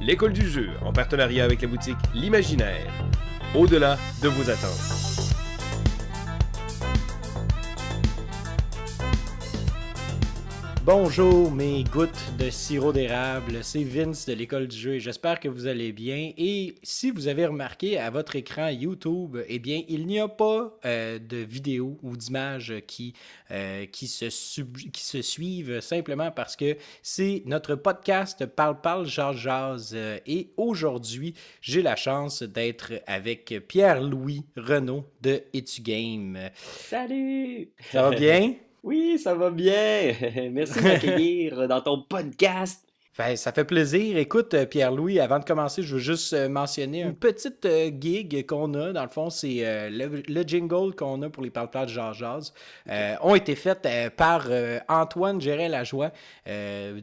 l'école du jeu, en partenariat avec la boutique L'Imaginaire. Au-delà de vos attentes. Bonjour mes gouttes de sirop d'érable, c'est Vince de l'école du jeu et j'espère que vous allez bien. Et si vous avez remarqué à votre écran YouTube, eh bien il n'y a pas euh, de vidéo ou d'image qui, euh, qui, se qui se suivent simplement parce que c'est notre podcast Parle Parle Jazz Jazz. Euh, et aujourd'hui, j'ai la chance d'être avec Pierre-Louis Renaud de Etu Game. Salut! Ça va bien? Oui, ça va bien. Merci de m'accueillir dans ton podcast. Ben, ça fait plaisir. Écoute, euh, Pierre-Louis, avant de commencer, je veux juste euh, mentionner une petite euh, gig qu'on a. Dans le fond, c'est le, jingle qu'on a pour les parle de Jazz Jazz. Euh, ont été faites par Antoine gérin lajoie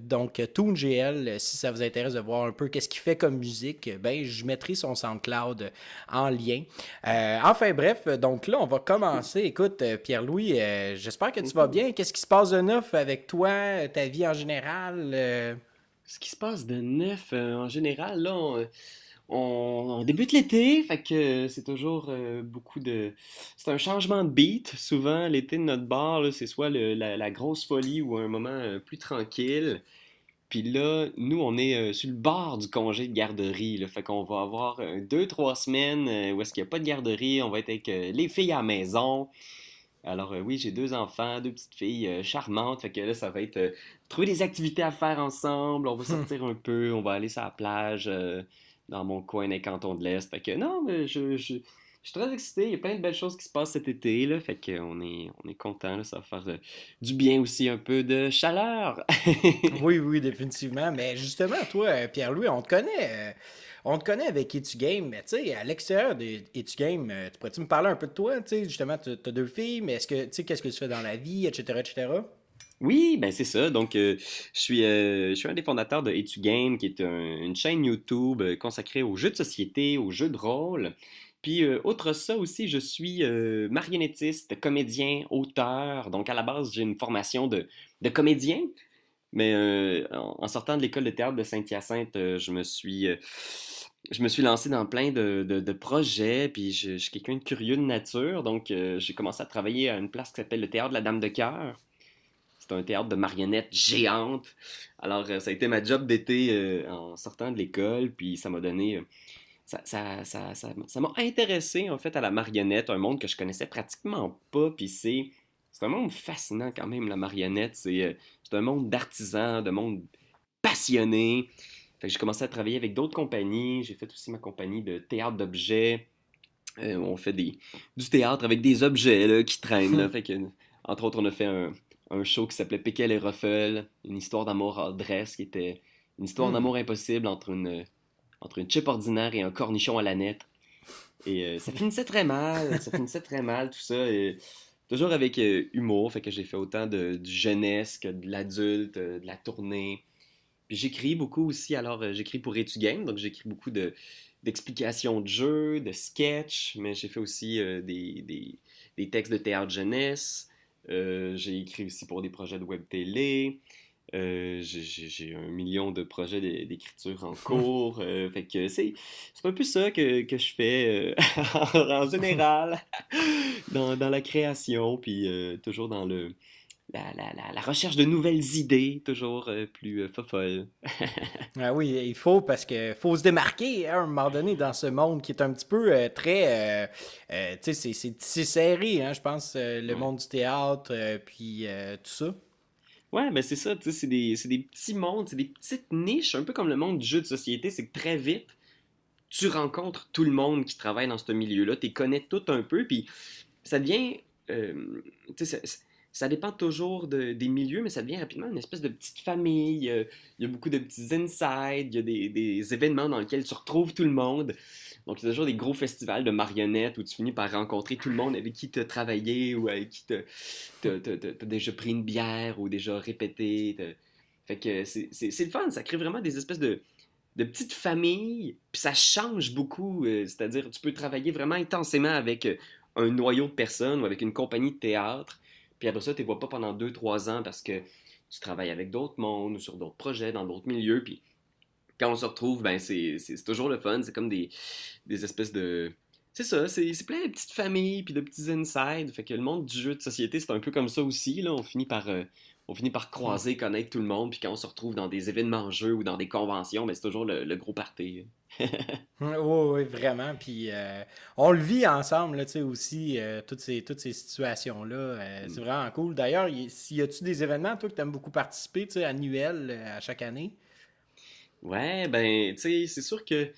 donc ToonGL. Si ça vous intéresse de voir un peu qu'est-ce qu'il fait comme musique, ben, je mettrai son SoundCloud en lien. enfin, bref, donc là, on va commencer. Écoute, Pierre-Louis, j'espère que tu vas mm-hmm. bien. Qu'est-ce qui se passe de neuf avec toi, ta vie en général? ce qui se passe de neuf euh, en général. Là, on, débute l'été, fait que c'est toujours euh, beaucoup de. C'est un changement de beat. Souvent, l'été de notre bar, c'est soit la, grosse folie ou un moment euh, plus tranquille. Puis là, nous, on est sur le bord du congé de garderie. Là, fait qu'on va avoir deux, trois semaines où est-ce qu'il n'y a pas de garderie. On va être avec les filles à la maison. Alors euh, oui, j'ai deux enfants, deux petites filles euh, charmantes. Fait que là, ça va être euh, trouver des activités à faire ensemble. On va sortir un peu, on va aller sur la plage dans mon coin des cantons de l'Est. Fait que non, mais je, suis très excité. Il y a plein de belles choses qui se passent cet été. Là, fait que on est, on est content. Ça va faire du bien aussi, un peu de chaleur. oui, oui, définitivement. Mais justement, toi, Pierre-Louis, on te connaît on te connaît avec Etu Game, mais tu sais, à l'extérieur de Etu Game, euh, tu pourrais-tu me parler un peu de toi? Tu sais, justement, tu as deux filles, mais est-ce que tu sais, qu'est-ce que tu fais dans la vie, etc., etc.? Oui, ben c'est ça. Donc, euh, euh, je, suis, un des fondateurs de Etu Game, qui est une chaîne YouTube consacrée aux jeux de société, aux jeux de rôle. Puis, autre ça aussi, je suis marionnettiste, comédien, auteur. Donc, à la base, j'ai une formation de, de comédien. Mais euh, en sortant de l'école de théâtre de Saint-Hyacinthe, euh, je me suis euh, je me suis lancé dans plein de, projets, puis je, suis quelqu'un de curieux de nature, donc j'ai commencé à travailler à une place qui s'appelle le théâtre de la Dame de Cœur. C'est un théâtre de marionnettes géantes. Alors ça a été ma job d'été en sortant de l'école, puis ça m'a donné ça, ça m'a intéressé en fait à la marionnette, un monde que je connaissais pratiquement pas, puis c'est c'est un monde fascinant quand même, la marionnette. C'est euh, un monde d'artisans, de monde passionné. j'ai commencé à travailler avec d'autres compagnies. J'ai fait aussi ma compagnie de théâtre d'objets. Euh, on fait des, du théâtre avec des objets qui traînent. Fait entre autres, on a fait un, show qui s'appelait Pickel et Ruffle, une histoire d'amour à dresse qui était une histoire hmm. d'amour impossible entre une, entre une chip ordinaire et un cornichon à la net. Et euh, ça finissait très mal, ça finissait très mal tout ça toujours avec euh, humour, fait que j'ai fait autant de, du jeunesse que de l'adulte, euh, de la tournée. j'écris beaucoup aussi, alors euh, j'écris pour Etu Game, donc j'écris beaucoup d'explications de jeux, de sketchs, mais j'ai fait aussi des, textes de théâtre jeunesse. j'ai écrit aussi pour des projets de web télé. Euh, j'ai un million de projets d'écriture en cours. Euh, fait que c'est un peu ça que, que je fais euh, en général dans, dans, la création, puis toujours dans le la, la, la, recherche de nouvelles idées, toujours plus fofolle. ah oui, il faut parce que faut se démarquer hein, à un moment donné dans ce monde qui est un petit peu très. tu sais, c'est serré, hein, je pense, le monde du théâtre, puis tout ça. Ouais, ben c'est ça, tu sais, c'est des, petits mondes, c'est des petites niches, un peu comme le monde du jeu de société, c'est que très vite, tu rencontres tout le monde qui travaille dans ce milieu-là, tu connais tout un peu, puis ça devient, euh, tu sais, ça, dépend toujours des milieux, mais ça devient rapidement une espèce de petite famille, euh, il y a beaucoup de petits insides, il y a des, des événements dans lesquels tu retrouves tout le monde, donc, il y a toujours des gros festivals de marionnettes où tu finis par rencontrer tout le monde avec qui tu as travaillé ou avec qui tu as, déjà pris une bière ou déjà répété. Fait que c'est le fun, ça crée vraiment des espèces de, de petites familles, puis ça change beaucoup. Euh, c'est-à-dire, tu peux travailler vraiment intensément avec euh, un noyau de personnes ou avec une compagnie de théâtre, puis après ça, tu ne vois pas pendant 2 trois ans parce que tu travailles avec d'autres mondes, ou sur d'autres projets, dans d'autres milieux, puis quand on se retrouve, ben, c'est toujours le fun. C'est comme des, espèces de. C'est ça, c'est plein de petites familles puis de petits insides. Fait que le monde du jeu de société, c'est un peu comme ça aussi. Là. On, finit par, euh, on finit par croiser, connaître tout le monde. Puis quand on se retrouve dans des événements jeux ou dans des conventions, ben, c'est toujours le, gros party. oui, oui, vraiment. Puis euh, on le vit ensemble, tu aussi, euh, toutes ces, toutes ces situations-là. Mm. C'est vraiment cool. D'ailleurs, y, y a-tu des événements, toi, que tu aimes beaucoup participer, tu sais, annuels à chaque année? Ouais, ben, tu sais, c'est sûr que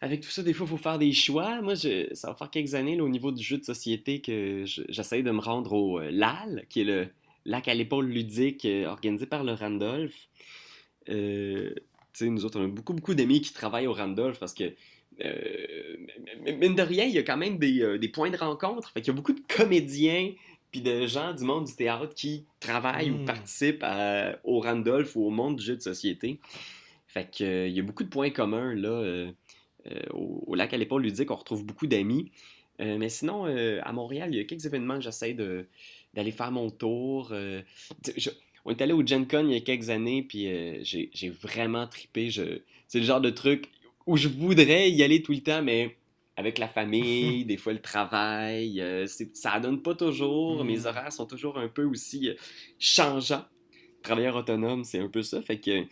avec tout ça, des fois, il faut faire des choix. Moi, je, ça va faire quelques années au niveau du jeu de société que j'essaie de me rendre au euh, LAL, qui est le lac à l'épaule ludique euh, organisé par le Randolph. Euh, tu sais, nous autres, on a beaucoup, beaucoup d'amis qui travaillent au Randolph parce que, mine de rien, il y a quand même des, points de rencontre. Fait qu'il y a beaucoup de comédiens puis de gens du monde du théâtre qui travaillent ou hmm. participent au Randolph ou au monde du jeu de société. Fait que, euh, il y a beaucoup de points communs là. Euh, euh, au, lac à l'épaule ludique, on retrouve beaucoup d'amis. mais sinon, à Montréal, il y a quelques événements que j'essaie d'aller faire mon tour. on est allé au Gen Con il y a quelques années, puis j'ai vraiment tripé. C'est le genre de truc où je voudrais y aller tout le temps, mais avec la famille, des fois le travail, ça donne pas toujours. Mes mm. horaires sont toujours un peu aussi changeants. Travailleur autonome, c'est un peu ça. Fait que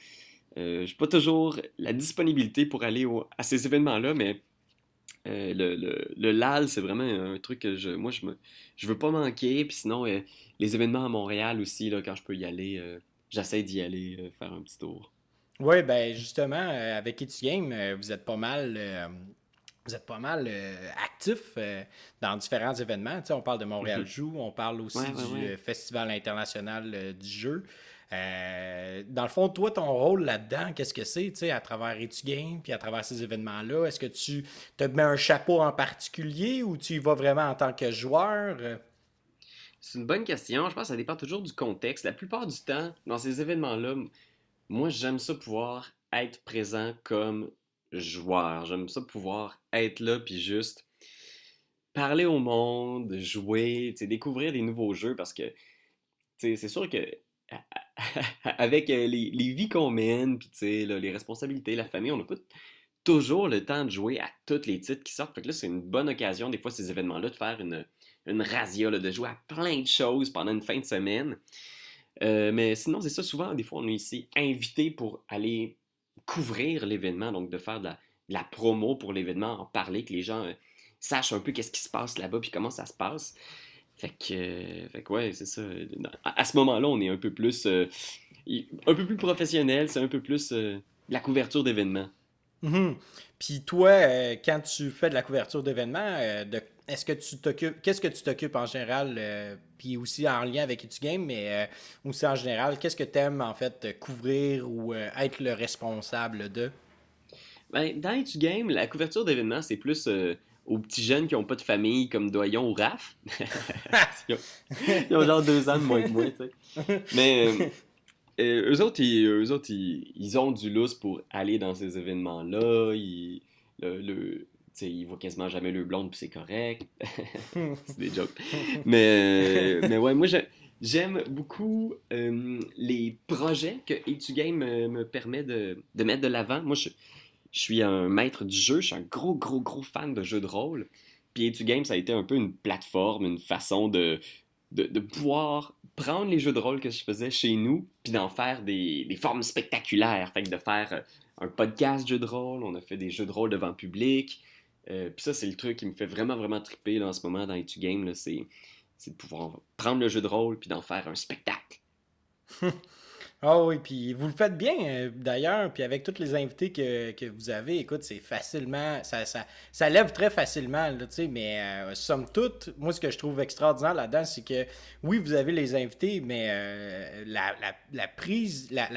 euh, je n'ai pas toujours la disponibilité pour aller à ces événements-là, mais euh, le, LAL, c'est vraiment un truc que je, moi, je ne veux pas manquer. sinon, euh, les événements à Montréal aussi, là, quand je peux y aller, j'essaie d'y aller, faire un petit tour. Oui, ben justement, avec It's Game, vous êtes pas mal vous êtes pas mal dans différents événements. on parle de Montréal Joue, mhm. on parle aussi du Festival international du jeu. Euh, dans le fond, toi, ton rôle là-dedans, qu'est-ce que c'est, tu sais, à travers tu Game, puis à travers ces événements-là? Est-ce que tu te mets un chapeau en particulier ou tu y vas vraiment en tant que joueur? C'est une bonne question. Je pense que ça dépend toujours du contexte. La plupart du temps, dans ces événements-là, moi, j'aime ça pouvoir être présent comme joueur. J'aime ça pouvoir être là puis juste parler au monde, jouer, découvrir des nouveaux jeux parce que c'est sûr que avec euh, les, vies qu'on mène, les responsabilités, la famille, on n'a pas toujours le temps de jouer à tous les titres qui sortent. Fait que là, c'est une bonne occasion, des fois, ces événements-là, de faire une, une razzia, de jouer à plein de choses pendant une fin de semaine. Euh, mais sinon, c'est ça, souvent, des fois, on est ici invité pour aller couvrir l'événement, donc de faire de la, promo pour l'événement, en parler, que les gens euh, sachent un peu qu'est-ce qui se passe là-bas, puis comment ça se passe. Euh, fait que, ouais, c'est ça. À, ce moment-là, on est un peu plus, euh, un peu plus professionnel, c'est un peu plus euh, la couverture d'événements. Mm-hmm. Puis toi, quand tu fais de la couverture d'événements, est-ce que tu t'occupes, qu'est-ce que tu t'occupes en général, puis aussi en lien avec Game, mais aussi en général, qu'est-ce que tu aimes en fait couvrir ou être le responsable de? Ben, dans Game, la couverture d'événements, c'est plus aux petits jeunes qui n'ont pas de famille comme Doyon ou Raph. ils, ont, genre deux ans de moins que moi, tu sais. Mais euh, euh, eux autres, ils, eux autres ils, ont du lousse pour aller dans ces événements-là. Ils, le, ils voient quasiment jamais le blonde, puis c'est correct. c'est des jokes. Mais, euh, mais ouais, moi, j'aime beaucoup les projets que Etu Game me, permet de, de mettre de l'avant. Moi, je je suis un maître du jeu, je suis un gros, gros, gros fan de jeux de rôle. Puis A2 Games, ça a été un peu une plateforme, une façon de, de, de, pouvoir prendre les jeux de rôle que je faisais chez nous, puis d'en faire des, des, formes spectaculaires. Fait que de faire euh, un podcast jeu de rôle, on a fait des jeux de rôle devant le public. Euh, puis ça, c'est le truc qui me fait vraiment, vraiment triper là, en ce moment dans A2 Games, c'est de pouvoir prendre le jeu de rôle, puis d'en faire un spectacle. Ah oui, puis vous le faites bien euh, d'ailleurs, puis avec toutes les invités que, vous avez, écoute, c'est facilement, ça, ça, lève très facilement, tu sais, mais euh, somme toute, moi ce que je trouve extraordinaire là-dedans, c'est que oui, vous avez les invités, mais euh, la, la, la, prise, la,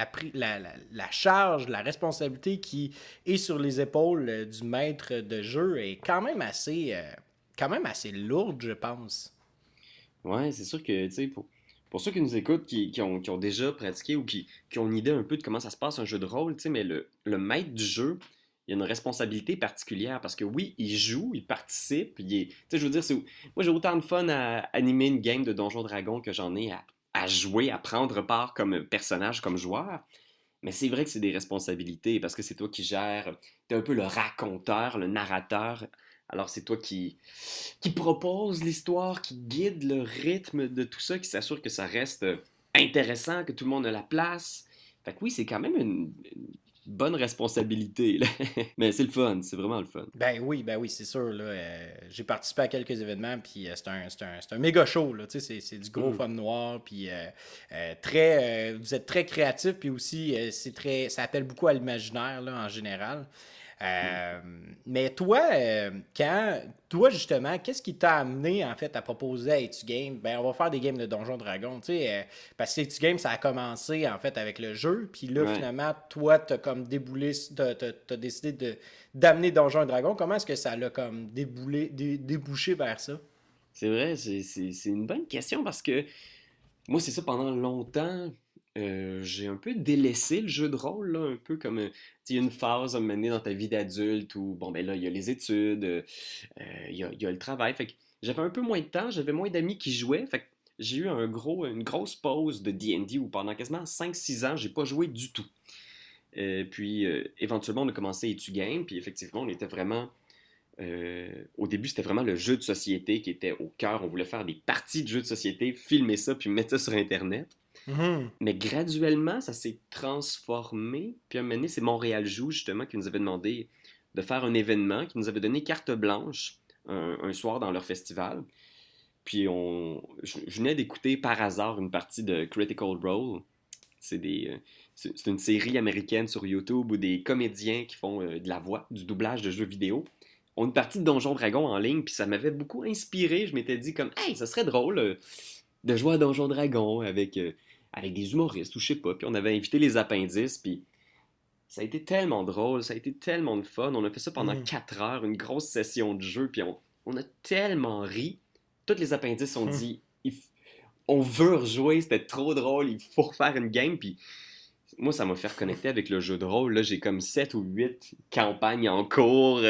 charge, la responsabilité qui est sur les épaules du maître de jeu est quand même assez, quand même assez lourde, je pense. Ouais, c'est sûr que, tu sais, pour pour ceux qui nous écoutent, qui, ont, déjà pratiqué ou qui, ont une idée un peu de comment ça se passe un jeu de rôle, mais le, maître du jeu, il a une responsabilité particulière parce que oui, il joue, il participe, il est, je veux dire, moi j'ai autant de fun à animer une game de Donjons Dragon que j'en ai à, à jouer, à prendre part comme personnage, comme joueur. Mais c'est vrai que c'est des responsabilités parce que c'est toi qui gères, t'es un peu le raconteur, le narrateur alors c'est toi qui, qui propose l'histoire, qui guide le rythme de tout ça, qui s'assure que ça reste euh, intéressant, que tout le monde a la place. Fait que oui, c'est quand même une, bonne responsabilité. Mais c'est le fun, c'est vraiment le fun. Ben oui, ben oui, c'est sûr. Euh, j'ai participé à quelques événements, puis euh, c'est, un, méga show. Là, c'est, c'est du gros mm. fun noir, puis très, vous êtes très créatif, puis aussi, c'est très, ça appelle beaucoup à l'imaginaire là, en général. Euh, mais toi, euh, quand, toi justement, qu'est-ce qui t'a amené en fait à proposer à Etu Game Ben, on va faire des games de Donjon Dragon, tu sais, euh, parce que Etu Game, ça a commencé en fait avec le jeu, puis là finalement, toi, t'as comme déboulé, t'as, décidé de d'amener Donjon Dragon. Comment est-ce que ça l'a comme déboulé, débouché vers ça C'est vrai, c'est une bonne question parce que moi, c'est ça pendant longtemps euh, j'ai un peu délaissé le jeu de rôle, un peu comme euh, une phase à mener dans ta vie d'adulte où, bon, ben là, il y a les études, euh, il, y a, le travail. Fait que j'avais un peu moins de temps, j'avais moins d'amis qui jouaient. Fait que j'ai eu un gros, une grosse pause de DD où pendant quasiment 5-6 ans, j'ai pas joué du tout. puis éventuellement, on a commencé Etu Game, puis effectivement, on était vraiment. au début, c'était vraiment le jeu de société qui était au cœur. On voulait faire des parties de jeux de société, filmer ça, puis mettre ça sur Internet. Mhm. Mais graduellement, ça s'est transformé. Puis à un moment donné, c'est Montréal Joue, justement, qui nous avait demandé de faire un événement, qui nous avait donné carte blanche un, soir dans leur festival. Puis on, je, venais d'écouter par hasard une partie de Critical Role. C'est euh, une série américaine sur YouTube où des comédiens qui font euh, de la voix, du doublage de jeux vidéo, ont une partie de Donjon Dragon en ligne. Puis ça m'avait beaucoup inspiré. Je m'étais dit comme, hey, ça serait drôle euh, de jouer à Donjon Dragon avec avec des humoristes ou je sais pas. Puis on avait invité les appendices, puis ça a été tellement drôle, ça a été tellement de fun. On a fait ça pendant mm. quatre 4 heures, une grosse session de jeu, puis on, a tellement ri. Toutes les appendices ont mm. dit on veut rejouer, c'était trop drôle, il faut refaire une game. Puis moi, ça m'a fait reconnecter avec le jeu de rôle. Là, j'ai comme 7 ou 8 campagnes en cours.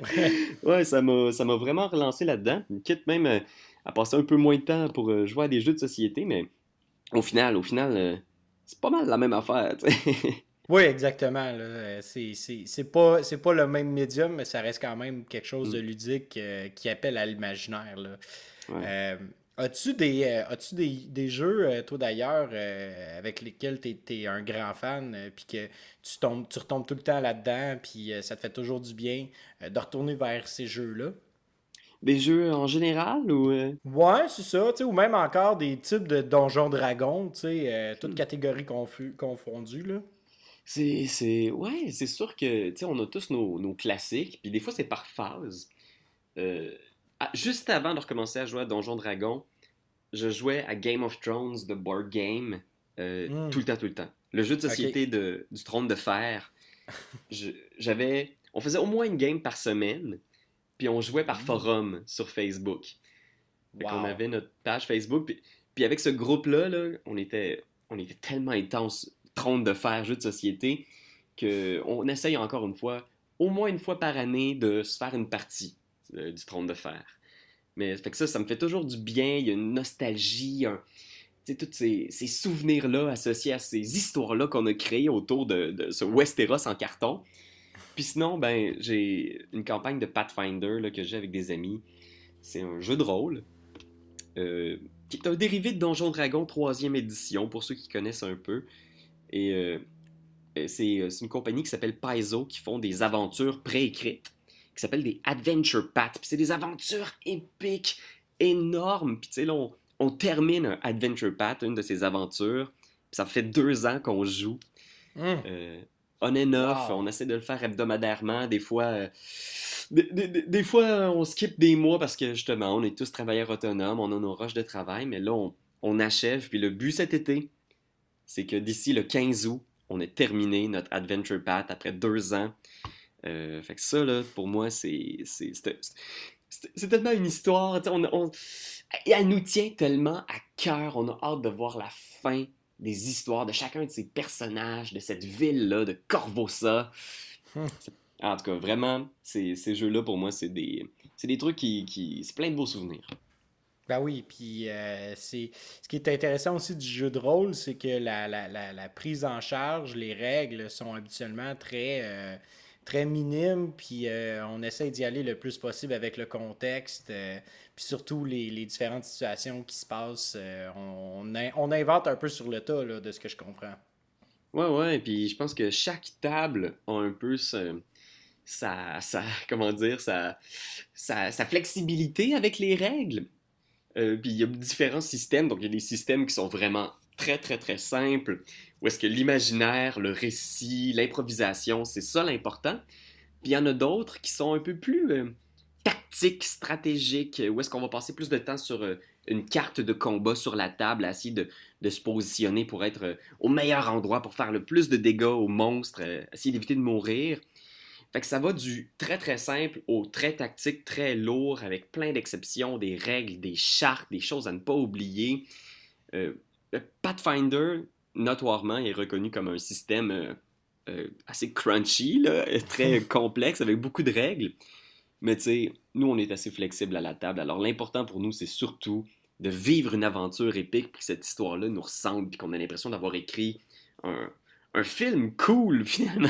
Oh, ouais, ça m'a, ça m'a vraiment relancé là-dedans. Quitte même à passer un peu moins de temps pour euh, jouer à des jeux de société, mais au final, au final, euh, c'est pas mal la même affaire. Oui, exactement. Euh, c'est pas, pas le même médium, mais ça reste quand même quelque chose de mm. ludique euh, qui appelle à l'imaginaire. as-tu des, as des, jeux, toi d'ailleurs, avec lesquels tu es, un grand fan, puis que tu, tombes, tu retombes tout le temps là-dedans, puis ça te fait toujours du bien de retourner vers ces jeux-là? des jeux en général ou euh? Ouais, c'est ça, tu ou même encore des types de donjons dragons, tu sais, euh, toutes hmm. catégories confondues là. C'est c'est ouais, c'est sûr que tu on a tous nos, nos classiques, puis des fois c'est par phase. Euh, ah, juste avant de recommencer à jouer à Donjons Dragons, je jouais à Game of Thrones The board game hmm. tout le temps tout le temps. Le jeu de société de, du trône de fer. J'avais on faisait au moins une game par semaine. Puis on jouait par mm. forum sur Facebook. on avait notre page Facebook. Puis, avec ce groupe-là, là, on, était, on était tellement intense, trompe de fer jeu de société, qu'on essaye encore une fois, au moins une fois par année, de se faire une partie euh, du trône de fer. Mais fait que ça, ça me fait toujours du bien. Il y a une nostalgie, tous ces, souvenirs-là associés à ces histoires-là qu'on a créées autour de, de, ce Westeros en carton. Puis sinon, ben, j'ai une campagne de Pathfinder là, que j'ai avec des amis. C'est un jeu de rôle euh, qui est un dérivé de Donjon Dragon 3 édition, pour ceux qui connaissent un peu. Et euh, euh, c'est une compagnie qui s'appelle Paizo qui font des aventures préécrites qui s'appelle des Adventure Paths. Puis c'est des aventures épiques, énormes. Puis tu sais, on, termine un Adventure Path, une de ces aventures. Puis ça fait deux ans qu'on joue. Hum on est neuf, On essaie de le faire hebdomadairement. Des fois, euh, des, fois, on skip des mois parce que justement, on est tous travailleurs autonomes, on a nos roches de travail, mais là, on, on achève. Puis le but cet été, c'est que d'ici le 15 août, on ait terminé notre Adventure Path après deux ans. Euh, fait que ça, pour moi, c'est c'est tellement une histoire. On, on, elle nous tient tellement à cœur. On a hâte de voir la fin des histoires de chacun de ces personnages, de cette ville-là, de Corvosa. Hmm. En tout cas, vraiment, ces, jeux-là, pour moi, c'est des, des trucs qui, qui C'est plein de beaux souvenirs. Ben oui, puis euh, c'est ce qui est intéressant aussi du jeu de rôle, c'est que la, prise en charge, les règles sont habituellement très. Euh, très minime, puis euh, on essaie d'y aller le plus possible avec le contexte, euh, puis surtout les, les, différentes situations qui se passent. Euh, on, on, invente un peu sur le tas, de ce que je comprends. Ouais, ouais, et puis je pense que chaque table a un peu sa, sa, comment dire, sa, sa flexibilité avec les règles. puis il y a différents systèmes, donc il y a des systèmes qui sont vraiment très, très, très simples. Où est-ce que l'imaginaire, le récit, l'improvisation, c'est ça l'important. Puis il y en a d'autres qui sont un peu plus euh, tactiques, stratégiques, où est-ce qu'on va passer plus de temps sur euh, une carte de combat sur la table, à essayer de, se positionner pour être euh, au meilleur endroit, pour faire le plus de dégâts aux monstres, essayer d'éviter de mourir. Fait que ça va du très très simple au très tactique, très lourd, avec plein d'exceptions, des règles, des chartes, des choses à ne pas oublier. le Pathfinder, notoirement est reconnu comme un système euh, euh, assez crunchy, très complexe, avec beaucoup de règles. Mais tu sais, nous, on est assez flexible à la table. Alors, l'important pour nous, c'est surtout de vivre une aventure épique, puis que cette histoire-là nous ressemble, puis qu'on a l'impression d'avoir écrit un, un film cool, finalement.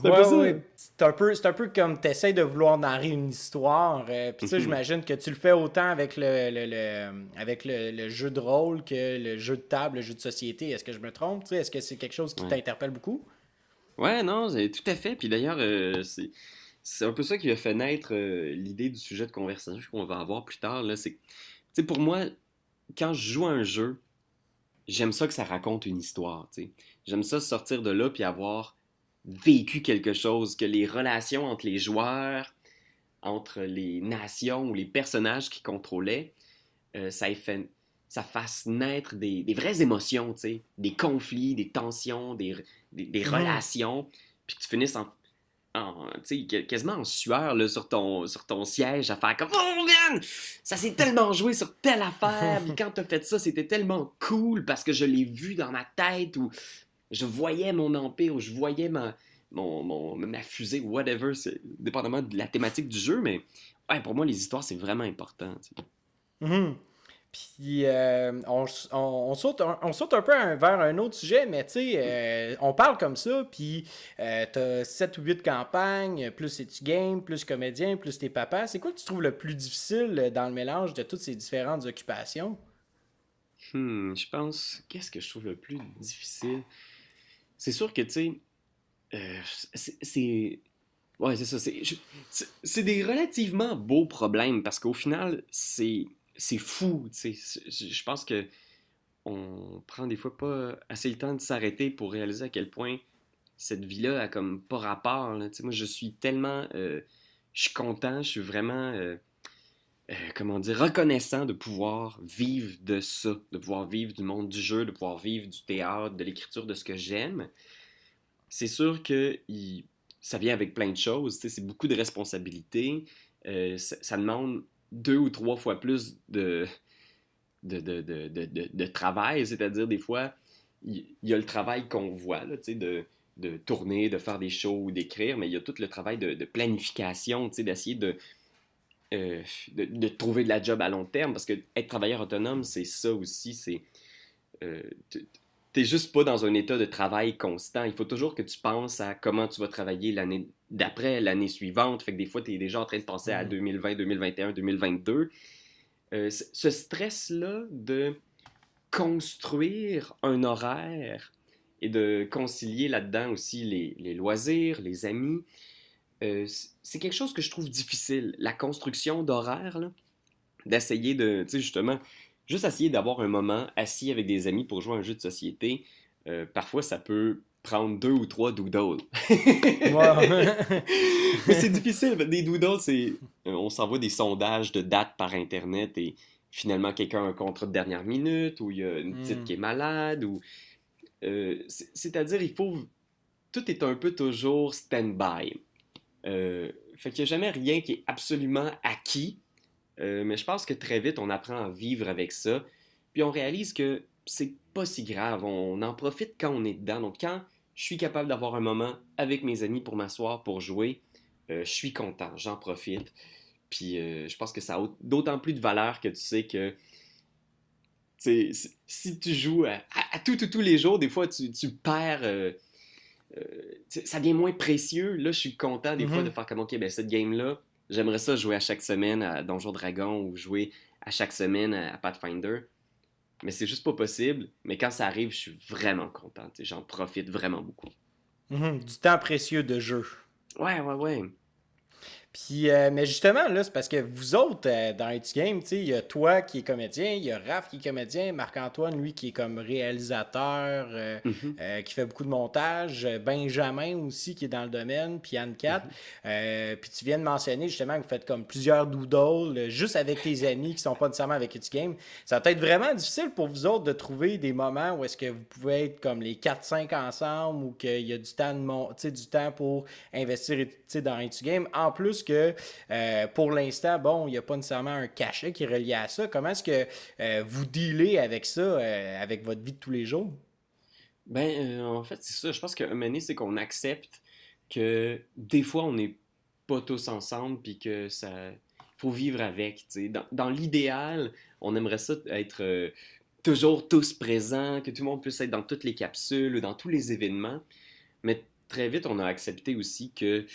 c'est un, peu, un peu comme tu essaies de vouloir narrer une histoire. Euh, puis mhm. j'imagine que tu le fais autant avec le, avec le, jeu de rôle que le jeu de table, le jeu de société. Est-ce que je me trompe? Est-ce que c'est quelque chose qui t'interpelle beaucoup? Ouais, non, tout à fait. Puis d'ailleurs, euh, c'est un peu ça qui a fait naître euh, l'idée du sujet de conversation qu'on va avoir plus tard. Là. C'est, pour moi, quand je joue à un jeu, j'aime ça que ça raconte une histoire. J'aime ça sortir de là puis avoir vécu quelque chose, que les relations entre les joueurs, entre les nations ou les personnages qui contrôlaient, euh, ça, fait, ça fasse naître des, vraies émotions, des conflits, des tensions, des, des relations, puis que tu finisses en, quasiment en sueur sur, ton, sur ton siège à faire comme Oh man, ça s'est tellement joué sur telle affaire, puis quand t'as fait ça, c'était tellement cool parce que je l'ai vu dans ma tête ou je voyais mon empire ou je voyais ma, mon, ma fusée whatever, c'est dépendamment de la thématique du jeu, mais ouais, pour moi, les histoires, c'est vraiment important. Mm-hmm. Puis euh, on, saute, on, saute un peu vers un autre sujet, mais tu sais, euh, on parle comme ça, puis tu euh, t'as 7 ou 8 campagnes, plus c'est-tu game, plus comédien, plus t'es papas. C'est quoi que tu trouves le plus difficile dans le mélange de toutes ces différentes occupations? Hmm, je pense, qu'est-ce que je trouve le plus difficile? C'est sûr que, tu sais, c'est... Ouais, c'est ça. C'est des relativement beaux problèmes parce qu'au final, c'est c'est fou. sais, Je pense que on prend des fois pas assez le temps de s'arrêter pour réaliser à quel point cette vie-là a comme pas rapport. Moi, je suis tellement. Euh, je suis content, je suis vraiment. Euh, euh, comment dire, reconnaissant de pouvoir vivre de ça, de pouvoir vivre du monde du jeu, de pouvoir vivre du théâtre, de l'écriture, de ce que j'aime. C'est sûr que ça vient avec plein de choses, c'est beaucoup de responsabilités, ça demande deux ou trois fois plus de, de, travail, c'est-à-dire des fois, il y, a le travail qu'on voit, là, de, tourner, de faire des shows ou d'écrire, mais il y a tout le travail de, planification, d'essayer euh, de, de, trouver de la job à long terme, parce que être travailleur autonome, c'est ça aussi, c'est... Euh, t'es juste pas dans un état de travail constant. Il faut toujours que tu penses à comment tu vas travailler l'année d'après, l'année suivante. Fait que des fois, tu es déjà en train de penser à 2020, 2021, 2022. ce stress-là de construire un horaire et de concilier là-dedans aussi les, loisirs, les amis, euh, c'est quelque chose que je trouve difficile. La construction d'horaire, d'essayer de, justement, juste essayer d'avoir un moment assis avec des amis pour jouer à un jeu de société, euh, parfois ça peut prendre deux ou trois doodles. Mais c'est difficile. Des doodles, c'est. Euh, on s'envoie des sondages de dates par Internet et finalement quelqu'un a un contrat de dernière minute ou il y a une hmm. petite qui est malade ou. Euh, c'est-à-dire, il faut. Tout est un peu toujours stand-by. fait qu'il n'y a jamais rien qui est absolument acquis. Euh, mais je pense que très vite, on apprend à vivre avec ça. Puis on réalise que c'est pas si grave. On, en profite quand on est dedans. Donc quand je suis capable d'avoir un moment avec mes amis pour m'asseoir, pour jouer, euh, je suis content, j'en profite. Puis euh, je pense que ça a d'autant plus de valeur que tu sais que si tu joues à, tout, tous les jours, des fois tu, perds. ça devient moins précieux. Là, je suis content des fois mm-hmm. de faire comme OK, ben, cette game-là, J'aimerais ça jouer à chaque semaine à Donjon Dragon ou jouer à chaque semaine à Pathfinder. Mais c'est juste pas possible. Mais quand ça arrive, je suis vraiment content. J'en profite vraiment beaucoup. Mhm, du temps précieux de jeu. Ouais, ouais, ouais. Puis, euh, mais justement, là, c'est parce que vous autres, euh, dans It's Game, il y a toi qui est comédien, il y a Raph qui est comédien, Marc-Antoine, lui, qui est comme réalisateur, euh, mhm. qui fait beaucoup de montage, Benjamin aussi, qui est dans le domaine, puis Anne Cat. Mhm. puis tu viens de mentionner justement que vous faites comme plusieurs doodles, juste avec tes amis qui sont pas nécessairement avec It's Game. Ça va être vraiment difficile pour vous autres de trouver des moments où est-ce que vous pouvez être comme les 4-5 ensemble ou qu'il y a du temps, de mon... du temps pour investir dans It's Game. En plus, que euh, pour l'instant, bon, il n'y a pas nécessairement un cachet qui est relié à ça. Comment est-ce que euh, vous dealez avec ça, euh, avec votre vie de tous les jours? Ben, en fait, c'est ça. Je pense que moment c'est qu'on accepte que des fois, on n'est pas tous ensemble, puis que ça faut vivre avec. Dans, l'idéal, on aimerait ça être toujours tous présents, que tout le monde puisse être dans toutes les capsules ou dans tous les événements. Mais très vite, on a accepté aussi que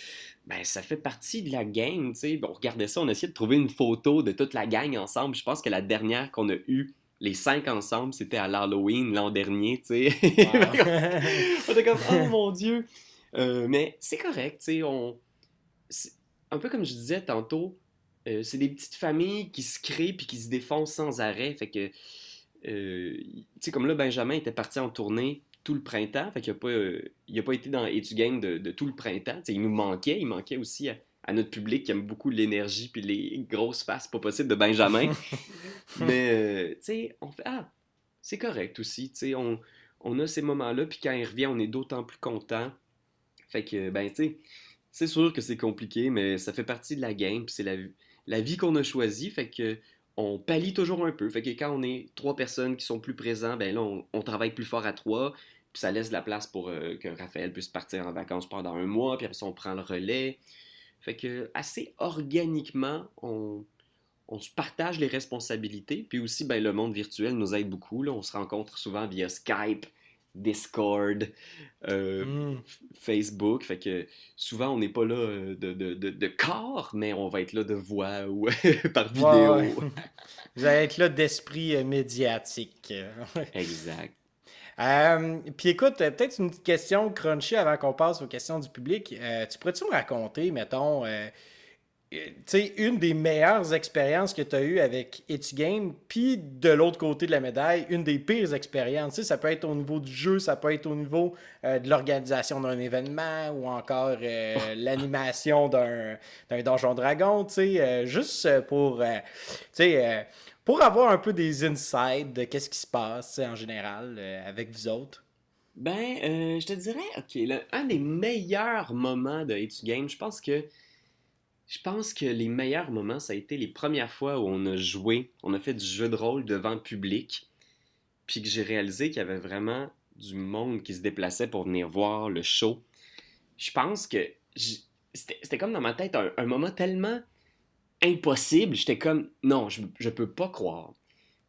ben, ça fait partie de la gang. T'sais. On regardait ça, on essayait de trouver une photo de toute la gang ensemble. Je pense que la dernière qu'on a eue, les cinq ensemble, c'était à l'Halloween l'an dernier. T'sais. on était comme, oh mon Dieu! Euh, mais c'est correct. T'sais, on... Un peu comme je disais tantôt, euh, c'est des petites familles qui se créent puis qui se défoncent sans arrêt. Fait que, euh, tu sais, comme là, Benjamin était parti en tournée tout le printemps. Fait qu'il a pas, euh, il a pas été dans Etu Game de, de, tout le printemps. il nous manquait. Il manquait aussi à, notre public qui aime beaucoup l'énergie puis les grosses faces pas possible de Benjamin. Mais, euh, tu sais, on fait Ah, c'est correct aussi. Tu sais, on, a ces moments-là. Puis quand il revient, on est d'autant plus content. Fait que, ben, tu sais, c'est sûr que c'est compliqué, mais ça fait partie de la game. c'est la, la vie qu'on a choisie. Fait que on palie toujours un peu. Fait que quand on est trois personnes qui sont plus présentes, ben là, on travaille plus fort à trois. Puis ça laisse de la place pour euh, que Raphaël puisse partir en vacances pendant un mois, puis après ça, on prend le relais. Fait que assez organiquement, on, on se partage les responsabilités. Puis aussi, ben, le monde virtuel nous aide beaucoup. On se rencontre souvent via Skype, Discord, euh, mm. Facebook. Fait que souvent, on n'est pas là euh, de, corps, mais on va être là de voix ou par vidéo. Vous allez être là d'esprit médiatique. exact. Euh, puis écoute, euh, peut-être une petite question crunchy avant qu'on passe aux questions du public. Euh, tu pourrais-tu me raconter, mettons, une des meilleures expériences que tu as eues avec Game, puis de l'autre côté de la médaille, une des pires expériences. ça peut être au niveau du jeu, ça peut être au niveau de l'organisation d'un événement ou encore l'animation d'un, donjon dragon. Juste pour pour avoir un peu des insights de qu'est-ce qui se passe en général euh, avec vous autres? Ben, euh, je te dirais, ok, un des meilleurs moments de Etu Game, je pense que je pense que les meilleurs moments, ça a été les premières fois où on a joué, on a fait du jeu de rôle devant public, puis que j'ai réalisé qu'il y avait vraiment du monde qui se déplaçait pour venir voir le show. Je pense que c'était comme dans ma tête un moment tellement impossible. J'étais comme, non, je, je peux pas croire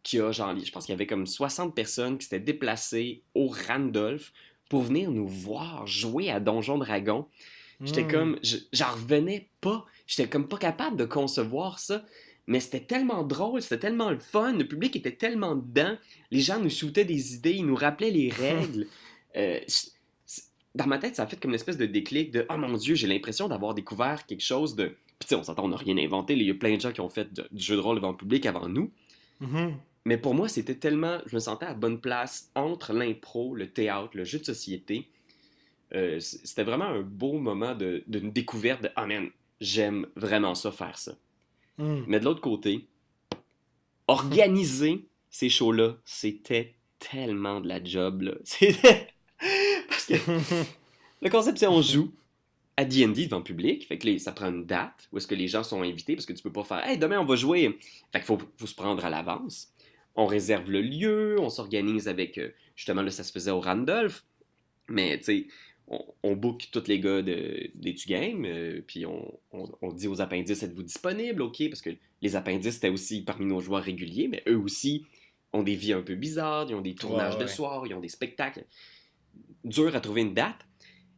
qu'il y a, genre, je pense qu'il y avait comme 60 personnes qui s'étaient déplacées au Randolph pour venir nous voir jouer à Donjon Dragon. J'étais hmm. comme, j'en revenais pas. J'étais comme pas capable de concevoir ça. Mais c'était tellement drôle, c'était tellement le fun, le public était tellement dedans. Les gens nous shootaient des idées, ils nous rappelaient les règles. Euh, dans ma tête, ça a fait comme une espèce de déclic de Oh mon Dieu, j'ai l'impression d'avoir découvert quelque chose de on s'entend, on n'a rien inventé. Il y a plein de gens qui ont fait du jeu de rôle devant le public avant nous. Mm-hmm. Mais pour moi, c'était tellement. Je me sentais à bonne place entre l'impro, le théâtre, le jeu de société. Euh, c'était vraiment un beau moment de, découverte de Ah, man, j'aime vraiment ça, faire ça. Mm. Mais de l'autre côté, organiser ces shows-là, c'était tellement de la job. Là. Parce que la conception joue, à D&D devant le public. Fait que ça prend une date où est-ce que les gens sont invités parce que tu peux pas faire « Hey, demain, on va jouer! » Fait qu'il faut, vous se prendre à l'avance. On réserve le lieu, on s'organise avec... Euh, justement, là, ça se faisait au Randolph. Mais, tu sais, on, on, book tous les gars de, des games euh, puis on, dit aux appendices « Êtes-vous disponibles? » OK, parce que les appendices, étaient aussi parmi nos joueurs réguliers, mais eux aussi ont des vies un peu bizarres, ils ont des tournages de soir, ils ont des spectacles. Dur à trouver une date.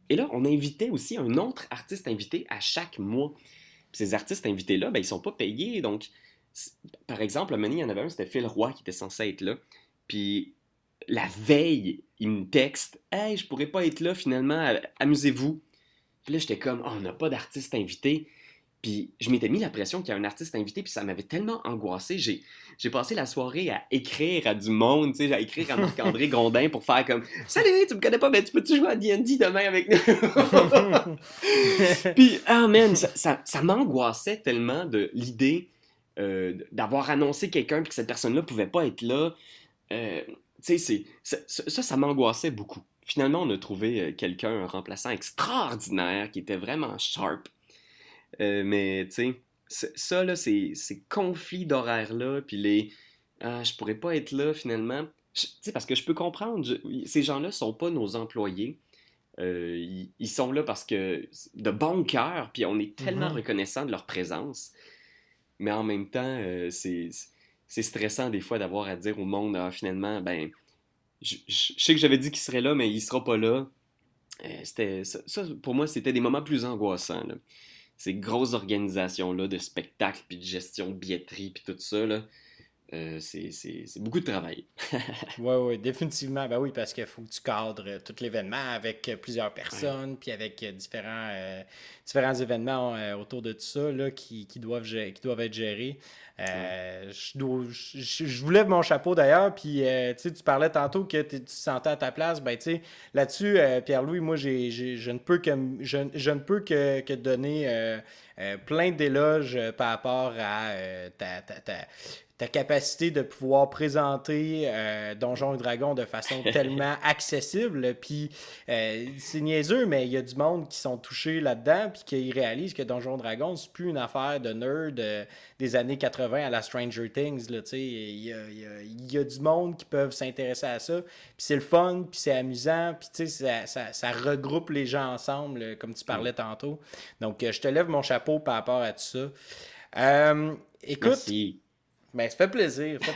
Et là, on invitait aussi un autre artiste invité à chaque mois. ces artistes invités-là, ben, ils sont pas payés. Donc, par exemple, à il y en avait un, c'était Phil Roy qui était censé être là. Puis la veille, il me texte Hey, je pourrais pas être là finalement, amusez-vous. Puis là, j'étais comme ah, On n'a pas d'artiste invité. Puis je m'étais mis la pression qu'il y a un artiste invité, puis ça m'avait tellement angoissé. J'ai, j'ai passé la soirée à écrire à du monde, tu sais, à écrire à Marc-André Gondin pour faire comme Salut, tu me connais pas, mais tu peux-tu jouer à D&D demain avec nous? puis, ah man, ça, ça, m'angoissait tellement de l'idée euh, d'avoir annoncé quelqu'un puis que cette personne-là pouvait pas être là. Euh, tu sais, c'est, ça, ça m'angoissait beaucoup. Finalement, on a trouvé euh, quelqu'un, un remplaçant extraordinaire qui était vraiment sharp euh, mais tu sais, ça, là, ces, conflits dhoraires là puis les ah, je pourrais pas être là finalement. Tu sais, parce que je peux comprendre, ces gens-là sont pas nos employés. Euh, ils, sont là parce que de bon cœur, puis on est tellement mm-hmm. reconnaissant de leur présence. Mais en même temps, euh, c'est stressant des fois d'avoir à dire au monde, ah, finalement, ben, je, sais que j'avais dit qu'il serait là, mais il sera pas là. ça, pour moi, c'était des moments plus angoissants. Là ces grosses organisations-là de spectacles, puis de gestion de billetterie, puis tout ça, euh, c'est beaucoup de travail. oui, oui, définitivement. Ben oui, parce qu'il faut que tu cadres euh, tout l'événement avec euh, plusieurs personnes, puis avec différents, différents événements autour de tout ça qui, doivent, qui doivent être gérés. Euh, je, vous lève mon chapeau d'ailleurs, puis euh, tu parlais tantôt que tu te sentais à ta place. Ben, là-dessus, euh, Pierre-Louis, moi, je ne peux que, je, ne peux que, donner plein d'éloges par rapport à ta, ta, capacité de pouvoir présenter Donjon et Dragons de façon tellement accessible. Puis c'est niaiseux, mais il y a du monde qui sont touchés là-dedans, puis qui réalisent que Donjon et Dragons, c'est plus une affaire de nerd des années 80 à la Stranger Things. il, y a, du monde qui peuvent s'intéresser à ça. Puis c'est le fun, puis c'est amusant, puis ça, regroupe les gens ensemble, comme tu parlais mm. tantôt. Donc, euh, je te lève mon chapeau par rapport à tout ça. Euh, Merci. Ben, ça fait plaisir.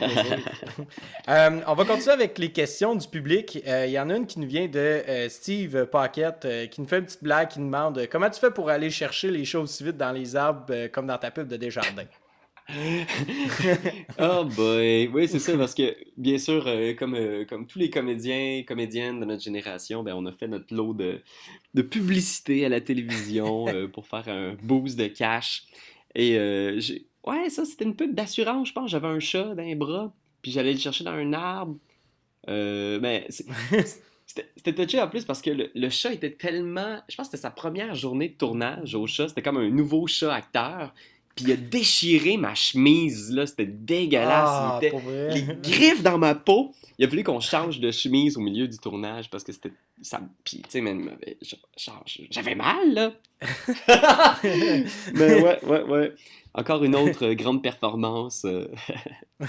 Euh, on va continuer avec les questions du public. Il y en a une qui nous vient de Steve Paquette qui nous fait une petite blague qui nous demande Comment tu fais pour aller chercher les choses si vite dans les arbres comme dans ta pub de Desjardins oh boy! Oui, c'est ça, parce que bien sûr, euh, comme, euh, comme tous les comédiens, comédiennes de notre génération, ben, on a fait notre lot de, de publicité à la télévision euh, pour faire un boost de cash. Et ouais, ça, c'était une pub d'assurance, je pense. J'avais un chat dans les bras, puis j'allais le chercher dans un arbre. mais ben, c'était touché en plus parce que le, le, chat était tellement. Je pense que c'était sa première journée de tournage au chat. C'était comme un nouveau chat acteur. Puis il a déchiré ma chemise, là. C'était dégueulasse. il ah, était... Les griffes dans ma peau. Il a voulu qu'on change de chemise au milieu du tournage parce que c'était ça tu sais même ben, j'avais mal là mais ouais encore une autre grande performance euh.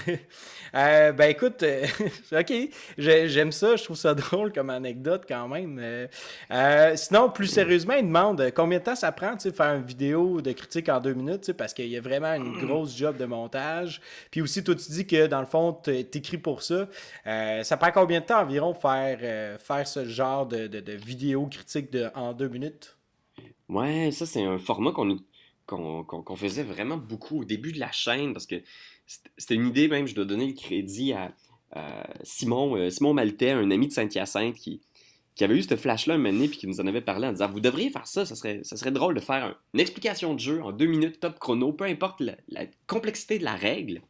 Euh, ben écoute euh, ok j'aime ça je trouve ça drôle comme anecdote quand même sinon plus sérieusement il demande combien de temps ça prend tu faire une vidéo de critique en deux minutes parce qu'il y a vraiment une mm. grosse job de montage puis aussi toi tu dis que dans le fond t'écris pour ça ça prend combien de temps environ faire faire ce genre de, vidéos critiques de, en deux minutes? Ouais, ça, c'est un format qu'on qu'on faisait vraiment beaucoup au début de la chaîne parce que c'était une idée même, je dois donner le crédit à, Simon, euh, Simon Maltais, un ami de Saint-Hyacinthe qui, qui avait eu ce flash-là un moment donné, puis qui nous en avait parlé en disant Vous devriez faire ça, ça serait, ça serait drôle de faire une explication de jeu en deux minutes top chrono, peu importe la, complexité de la règle.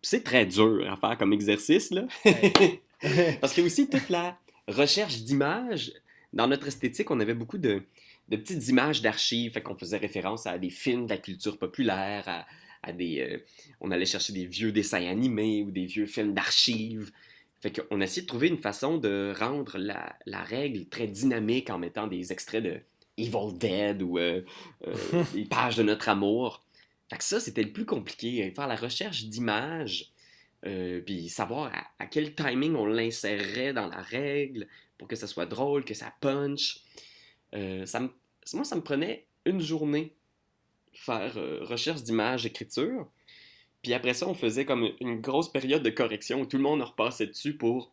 C'est très dur à faire comme exercice, là. Parce que aussi toute la, recherche d'images, dans notre esthétique, on avait beaucoup de, petites images d'archives, fait qu'on faisait référence à des films de la culture populaire, à, des, euh, on allait chercher des vieux dessins animés ou des vieux films d'archives. Fait qu'on essayait de trouver une façon de rendre la, règle très dynamique en mettant des extraits de Evil Dead ou euh, euh, des pages de Notre Amour. Fait que ça, c'était le plus compliqué, hein, faire la recherche d'images euh, puis savoir à, quel timing on l'insérerait dans la règle pour que ça soit drôle, que ça punch. Euh, ça moi, ça me prenait une journée faire euh, recherche d'images, écriture. Puis après ça, on faisait comme une grosse période de correction où tout le monde repassait dessus pour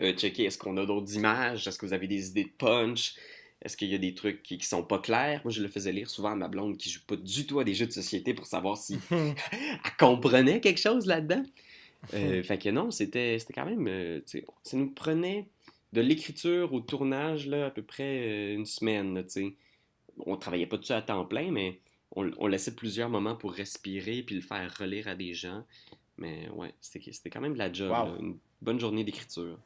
checker est-ce qu'on a d'autres images, est-ce que vous avez des idées de punch, est-ce qu'il y a des trucs qui, qui, sont pas clairs? Moi, je le faisais lire souvent à ma blonde qui joue pas du tout à des jeux de société pour savoir si elle comprenait quelque chose là-dedans. Euh, que non, c'était quand même. Euh, ça nous prenait de l'écriture au tournage là, à peu près euh, une semaine. On on travaillait pas dessus à temps plein, mais on, laissait plusieurs moments pour respirer puis le faire relire à des gens. Mais ouais, c'était quand même de la job. une bonne journée d'écriture.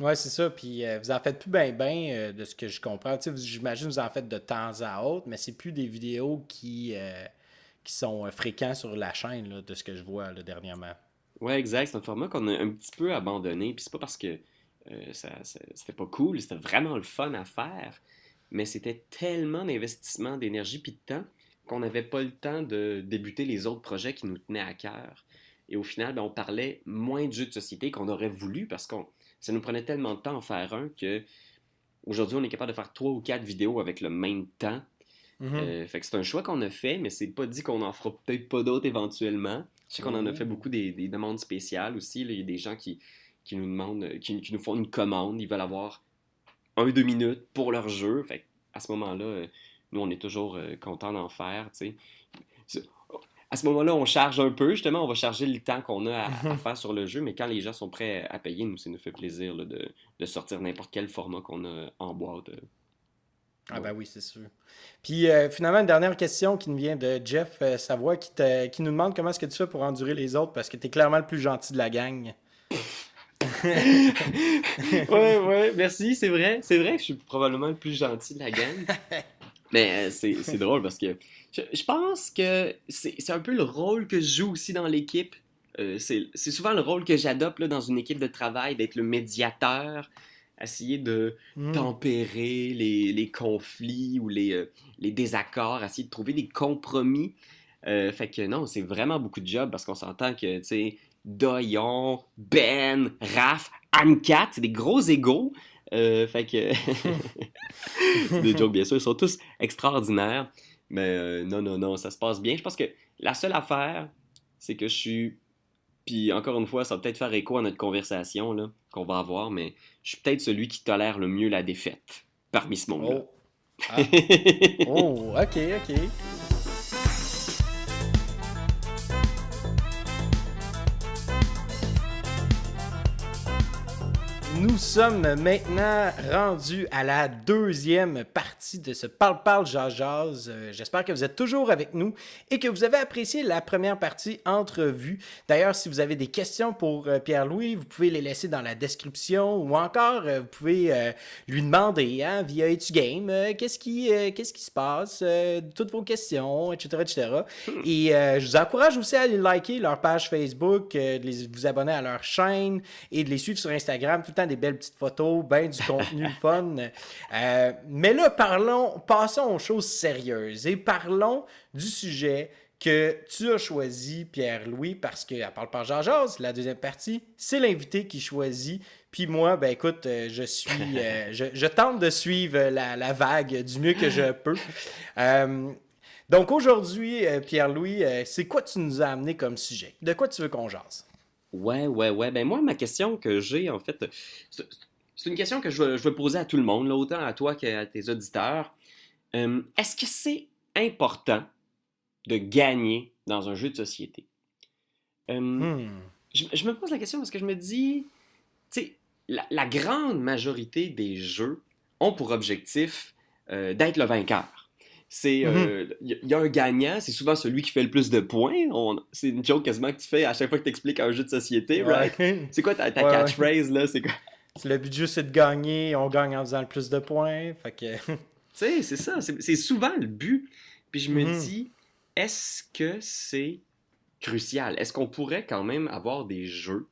Oui, c'est ça. Puis vous en faites plus bien ben, ben de ce que je comprends. J'imagine vous en faites de temps à autre, mais c'est plus des vidéos qui, qui sont fréquents sur la chaîne de ce que je vois le dernièrement. Oui, exact. C'est un format qu'on a un petit peu abandonné. Puis c'est pas parce que euh, c'était pas cool, c'était vraiment le fun à faire, mais c'était tellement d'investissement, d'énergie puis de temps qu'on n'avait pas le temps de débuter les autres projets qui nous tenaient à cœur. Et au final, ben, on parlait moins de jeux de société qu'on aurait voulu parce qu'on ça nous prenait tellement de temps à faire un que aujourd'hui, on est capable de faire trois ou quatre vidéos avec le même temps. Mm-hmm. Euh, fait que c'est un choix qu'on a fait, mais c'est pas dit qu'on en fera peut-être pas d'autres éventuellement. Je sais qu'on en a mhm. fait beaucoup des, demandes spéciales aussi. Il y a des gens qui, nous demandent, euh, qui, nous font une commande. Ils veulent avoir un, deux minutes pour leur jeu. à ce moment-là, euh, nous, on est toujours euh, contents d'en faire. À ce moment-là, on charge un peu, justement, on va charger le temps qu'on a à, faire sur le jeu, mais quand les gens sont prêts à payer, nous, ça nous fait plaisir de, sortir n'importe quel format qu'on a en boîte ah ben oui, c'est sûr. Puis euh, finalement, une dernière question qui nous vient de Jeff euh, Savoie qui, qui, nous demande comment est-ce que tu fais pour endurer les autres parce que tu es clairement le plus gentil de la gang. Oui, oui, merci, c'est vrai. C'est vrai que je suis probablement le plus gentil de la gang. Mais euh, c'est drôle parce que je, je pense que c'est un peu le rôle que je joue aussi dans l'équipe. c'est souvent le rôle que j'adopte dans une équipe de travail, d'être le médiateur essayer de mmh. tempérer les, conflits ou les, euh, les, désaccords, essayer de trouver des compromis. Euh, fait que non, c'est vraiment beaucoup de job parce qu'on s'entend que, tu sais, Doyon, Ben, Raph, Amcat, c'est des gros égaux. Euh, fait que. des jokes, bien sûr. Ils sont tous extraordinaires. Mais non, non, non, ça se passe bien. Je pense que la seule affaire, c'est que je suis puis encore une fois, ça va peut-être faire écho à notre conversation qu'on va avoir, mais je suis peut-être celui qui tolère le mieux la défaite parmi ce monde-là. oh, ah. oh ok, ok. Nous sommes maintenant rendus à la deuxième partie de ce Parle Parle Jazz Jazz. Euh, j'espère que vous êtes toujours avec nous et que vous avez apprécié la première partie entrevue. D'ailleurs, si vous avez des questions pour euh, Pierre-Louis, vous pouvez les laisser dans la description ou encore euh, vous pouvez lui demander hein, via via game, qu'est-ce qui, qu'est-ce qui, se passe, toutes vos questions, etc. Et hmm. je vous encourage aussi à liker leur page Facebook, de vous abonner à leur chaîne et de les suivre sur Instagram. Tout le temps belles petites photos, bien du contenu fun. Euh, mais là, parlons, passons aux choses sérieuses et parlons du sujet que tu as choisi, Pierre-Louis, parce part parle par Jean-Jacques, la deuxième partie, c'est l'invité qui choisit. Puis moi, ben écoute, euh, je suis, euh, je, tente de suivre la, vague du mieux que je peux. donc aujourd'hui, Pierre-Louis, c'est quoi tu nous as amené comme sujet? De quoi tu veux qu'on jase? Ouais, ouais, ouais. Ben moi, ma question que j'ai, en fait, c'est une question que je veux, poser à tout le monde, là, autant à toi qu'à tes auditeurs. Est-ce que c'est important de gagner dans un jeu de société? Hmm. je, me pose la question parce que je me dis, tu sais, la, grande majorité des jeux ont pour objectif euh, d'être le vainqueur c'est il mm-hmm. euh, y, a un gagnant, c'est souvent celui qui fait le plus de points. c'est une joke quasiment que tu fais à chaque fois que tu expliques un jeu de société, C'est quoi ta, catchphrase là? C'est Le but du jeu c'est de gagner, on gagne en faisant le plus de points. Fait que. tu sais, c'est ça, c'est, souvent le but. Puis je me mm-hmm. dis, est-ce que c'est crucial? Est-ce qu'on pourrait quand même avoir des jeux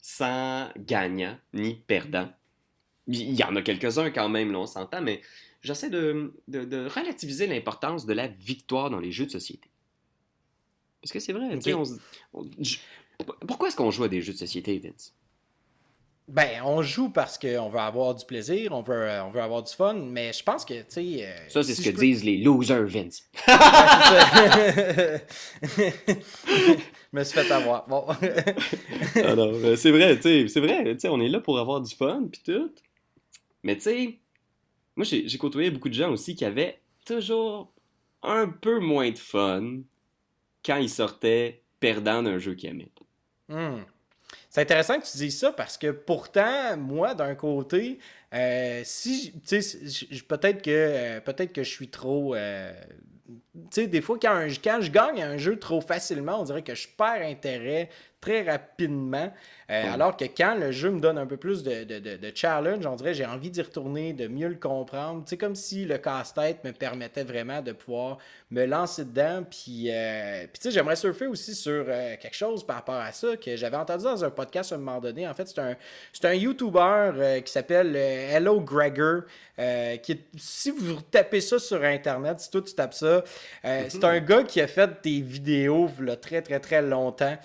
sans gagnant ni perdant? Il y en a quelques-uns quand même, là, on s'entend, mais j'essaie de, relativiser l'importance de la victoire dans les jeux de société. Parce que c'est vrai, pourquoi est-ce qu'on joue à des jeux de société, Vince? Ben, on joue parce qu'on veut avoir du plaisir, on veut, veut avoir du fun, mais je pense que, tu euh, ça, c'est ce que disent les losers, Vince. je me suis fait avoir. Bon. Ah c'est vrai, tu c'est vrai, tu on est là pour avoir du fun, puis tout. Mais tu sais, moi, j'ai côtoyé beaucoup de gens aussi qui avaient toujours un peu moins de fun quand ils sortaient perdant d'un jeu qu'ils aimaient. Hmm. C'est intéressant que tu dises ça parce que pourtant, moi, d'un côté, euh, si, tu peut-être que, euh, peut-être que je suis trop. Euh, tu sais, des fois, quand je gagne un jeu trop facilement, on dirait que je perds intérêt très rapidement. Euh, hmm. Alors que quand le jeu me donne un peu plus de, challenge, on dirait j'ai envie d'y retourner, de mieux le comprendre. C'est comme si le casse-tête me permettait vraiment de pouvoir me lancer dedans. Puis, euh, puis tu sais, j'aimerais surfer aussi sur euh, quelque chose par rapport à ça que j'avais entendu dans un podcast à un moment donné. En fait, c'est un, un YouTuber qui s'appelle Hello Gregor. qui, si vous tapez ça sur Internet, si toi tu tapes ça, c'est hmm. un gars qui a fait des vidéos là, très, très, très longtemps.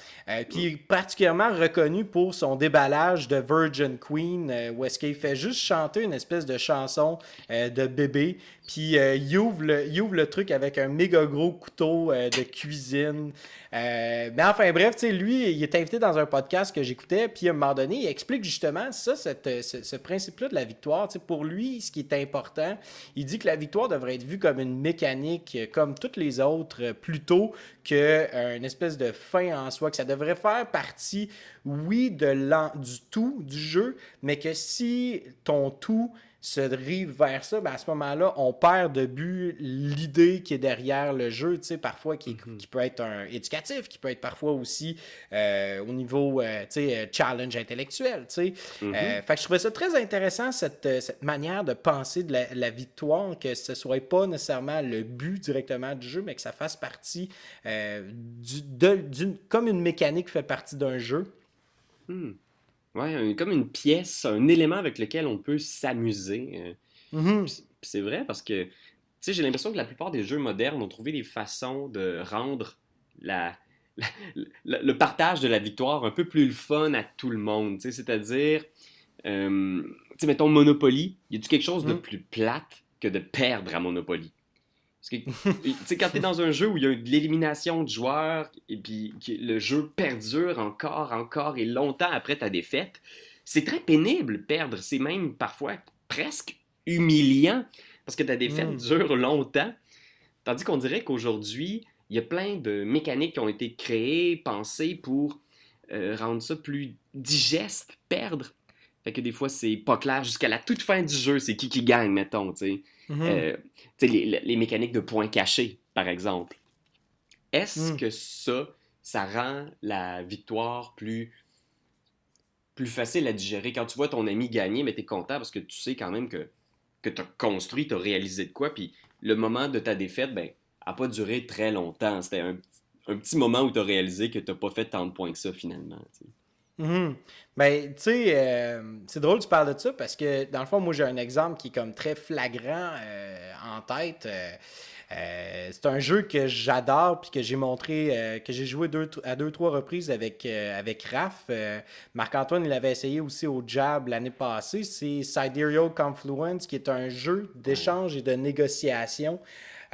puis est particulièrement reconnu pour son déballage de Virgin Queen, euh, où est-ce qu'il fait juste chanter une espèce de chanson euh, de bébé, puis euh, il, ouvre le, truc avec un méga gros couteau euh, de cuisine. Euh, mais enfin bref, lui, il est invité dans un podcast que j'écoutais, puis à un moment donné, il explique justement ça, cette, ce, principe-là de la victoire. Pour lui, ce qui est important, il dit que la victoire devrait être vue comme une mécanique, comme toutes les autres, plutôt qu'une espèce de fin en soi, que ça devrait faire partie, oui, de du tout, du jeu, mais que si ton tout se drive vers ça, ben à ce moment-là, on perd de but l'idée qui est derrière le jeu, tu sais, parfois qui, mhm. peut être un éducatif, qui peut être parfois aussi euh, au niveau, euh, tu sais, euh, challenge intellectuel, tu sais. Mhm. que je trouvais ça très intéressant, cette, manière de penser de la, victoire, que ce soit pas nécessairement le but directement du jeu, mais que ça fasse partie du, comme une mécanique fait partie d'un jeu. Hmm. Ouais, comme une pièce, un élément avec lequel on peut s'amuser. Euh. Mm-hmm. c'est vrai parce que, tu sais, j'ai l'impression que la plupart des jeux modernes ont trouvé des façons de rendre la, le partage de la victoire un peu plus le fun à tout le monde. C'est-à-dire, euh, tu sais, mettons Monopoly, y a quelque chose de mm. plus plate que de perdre à Monopoly? Parce que, quand t'es dans un jeu où il y a de l'élimination de joueurs, et puis le jeu perdure encore, encore et longtemps après ta défaite, c'est très pénible perdre. C'est même parfois presque humiliant parce que ta défaite hmm. dure longtemps. Tandis qu'on dirait qu'aujourd'hui, il y a plein de mécaniques qui ont été créées, pensées pour euh, rendre ça plus digeste, perdre. Fait que des fois, c'est pas clair jusqu'à la toute fin du jeu, c'est qui qui gagne, mettons, tu sais. Mhm. Euh, les, mécaniques de points cachés, par exemple. Est-ce hmm. que ça, ça rend la victoire plus, plus facile à digérer? Quand tu vois ton ami gagner, mais tu es content parce que tu sais quand même que, tu as construit, tu as réalisé de quoi. Puis le moment de ta défaite, ben, a pas duré très longtemps. C'était un, petit moment où tu as réalisé que tu n'as pas fait tant de points que ça finalement. Mhm. Ben, tu sais, euh, c'est drôle que tu parles de ça parce que, dans le fond, moi, j'ai un exemple qui est comme très flagrant euh, en tête. Euh, c'est un jeu que j'adore puis que j'ai montré, que j'ai joué à deux, trois reprises avec, avec Raph. Marc-Antoine, il l'avait essayé aussi au Jab l'année passée. C'est Sidereal Confluence, qui est un jeu d'échange et de négociation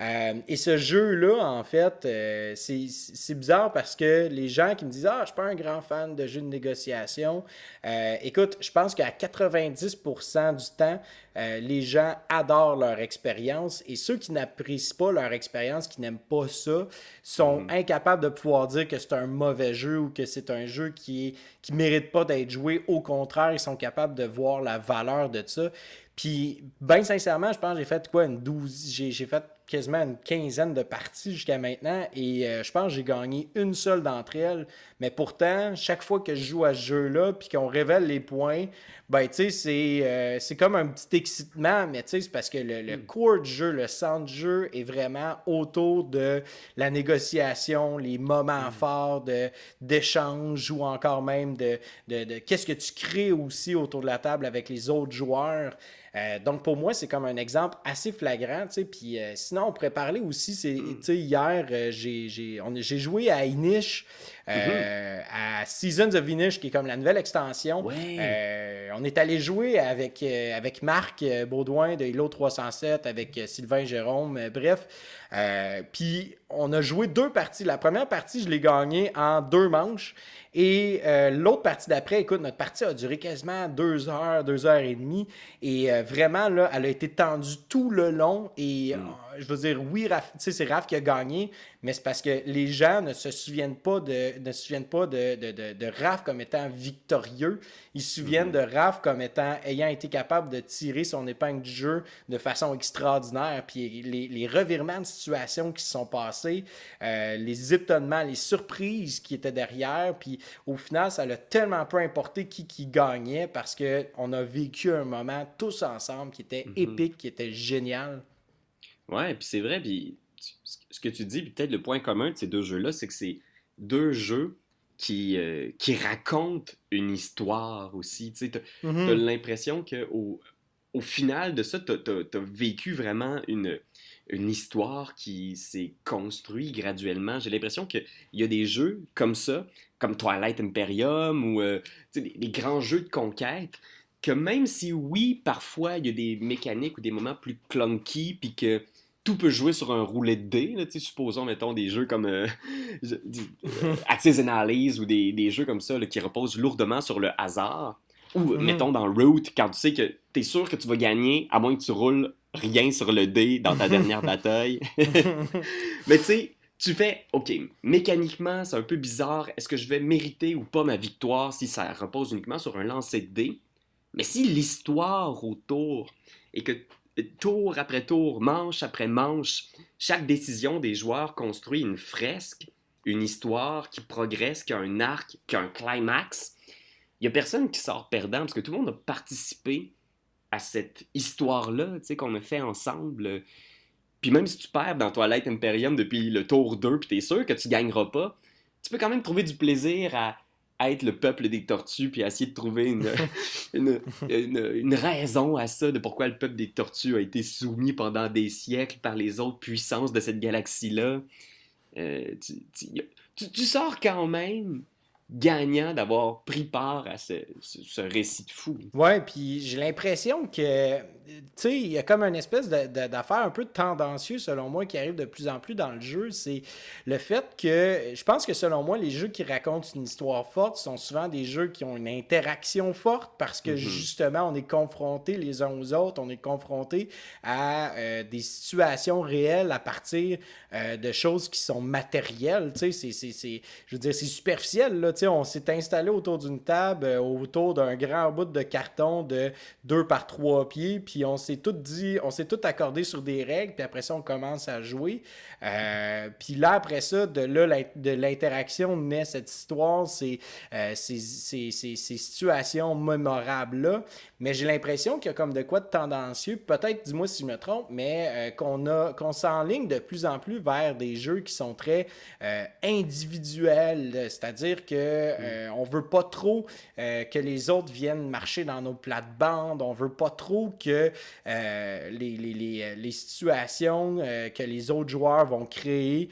euh, et ce jeu-là, en fait, euh, c'est bizarre parce que les gens qui me disent Ah, je suis pas un grand fan de jeux de négociation. Euh, écoute, je pense qu'à 90% du temps, les gens adorent leur expérience et ceux qui n'apprécient pas leur expérience, qui n'aiment pas ça, sont mm-hmm. incapables de pouvoir dire que c'est un mauvais jeu ou que c'est un jeu qui ne mérite pas d'être joué. Au contraire, ils sont capables de voir la valeur de ça. Puis, bien sincèrement, je pense que j'ai fait quoi, une j'ai fait quasiment une quinzaine de parties jusqu'à maintenant et euh, je pense que j'ai gagné une seule d'entre elles. Mais pourtant, chaque fois que je joue à ce jeu-là, puis qu'on révèle les points, ben, tu sais, c'est, euh, comme un petit excitement, mais tu sais, c'est parce que le, le hmm. du jeu, le centre du jeu est vraiment autour de la négociation, les moments hmm. forts de, d'échange ou encore même de, qu'est-ce que tu crées aussi autour de la table avec les autres joueurs. Euh, donc, pour moi, c'est comme un exemple assez flagrant. Puis, euh, sinon, on pourrait parler aussi, c'est, hmm. hier, j'ai joué à Inish euh, à Seasons of Vinish, qui est comme la nouvelle extension. Euh, on est allé jouer avec, euh, avec Marc Baudouin de Hilo 307, avec Sylvain Jérôme, bref. Puis on a joué deux parties. La première partie, je l'ai gagnée en deux manches. Et l'autre partie d'après, écoute, notre partie a duré quasiment deux heures, deux heures et demie. Et vraiment, là, elle a été tendue tout le long. Et mm je veux dire, oui, c'est Raph qui a gagné, mais c'est parce que les gens ne se souviennent pas de, ne souviennent pas Raph comme étant victorieux. Ils se souviennent mhm. de Raph comme étant ayant été capable de tirer son épingle du jeu de façon extraordinaire. Puis les, revirements de situation qui se sont passés, euh, les étonnements, les surprises qui étaient derrière. Puis au final, ça l'a tellement peu importé qui, qui gagnait parce qu'on a vécu un moment tous ensemble qui était mhm. épique, qui était génial. Ouais, puis c'est vrai, puis ce que tu dis, puis peut-être le point commun de ces deux jeux-là, c'est que c'est deux jeux qui, euh, qui racontent une histoire aussi. Tu sais, mm-hmm. l'impression qu'au au final de ça, tu vécu vraiment une, une histoire qui s'est construite graduellement. J'ai l'impression qu'il y a des jeux comme ça, comme Twilight Imperium ou euh, des, des, grands jeux de conquête, que même si oui, parfois il y a des mécaniques ou des moments plus clunky, puis que tout peut jouer sur un roulet de dés. Là, supposons, mettons, des jeux comme euh, euh, Axis Analyse ou des, des, jeux comme ça qui reposent lourdement sur le hasard. Ou, mm-hmm. mettons, dans Root, quand tu sais que tu es sûr que tu vas gagner, à moins que tu roules rien sur le dé dans ta dernière bataille. Mais tu sais, tu fais, OK, mécaniquement, c'est un peu bizarre. Est-ce que je vais mériter ou pas ma victoire si ça repose uniquement sur un lancer de dés? Mais si l'histoire autour et que tour après tour, manche après manche, chaque décision des joueurs construit une fresque, une histoire qui progresse, qui a un arc, qui a un climax. Il n'y a personne qui sort perdant parce que tout le monde a participé à cette histoire-là qu'on a fait ensemble. Puis même si tu perds dans Twilight Imperium depuis le tour 2, puis es sûr que tu gagneras pas, tu peux quand même trouver du plaisir à être le peuple des tortues, puis essayer de trouver une, raison à ça, de pourquoi le peuple des tortues a été soumis pendant des siècles par les autres puissances de cette galaxie-là. Euh, tu, sors quand même gagnant d'avoir pris part à ce, récit de fou. Ouais, puis j'ai l'impression que, tu sais, il y a comme une espèce d'affaire un peu tendancieux, selon moi, qui arrive de plus en plus dans le jeu. C'est le fait que, je pense que selon moi, les jeux qui racontent une histoire forte sont souvent des jeux qui ont une interaction forte parce que mhm. justement, on est confronté les uns aux autres, on est confronté à euh, des situations réelles à partir euh, de choses qui sont matérielles. Tu sais, c'est, je veux dire, c'est superficiel, là on s'est installé autour d'une table, euh, autour d'un grand bout de carton de 2 par 3 pieds, puis on s'est tout dit, on s'est tout accordé sur des règles, puis après ça, on commence à jouer. Euh, puis là, après ça, de là, de l'interaction naît cette histoire, euh, ces, ces, situations mémorables-là. Mais j'ai l'impression qu'il y a comme de quoi de tendancieux, peut-être, dis-moi si je me trompe, mais qu'on a qu'on s'enligne de plus en plus vers des jeux qui sont très individuels, c'est-à-dire que on euh, on veut pas trop euh, que les autres viennent marcher dans nos plates-bandes, on veut pas trop que euh, les, situations que les autres joueurs vont créer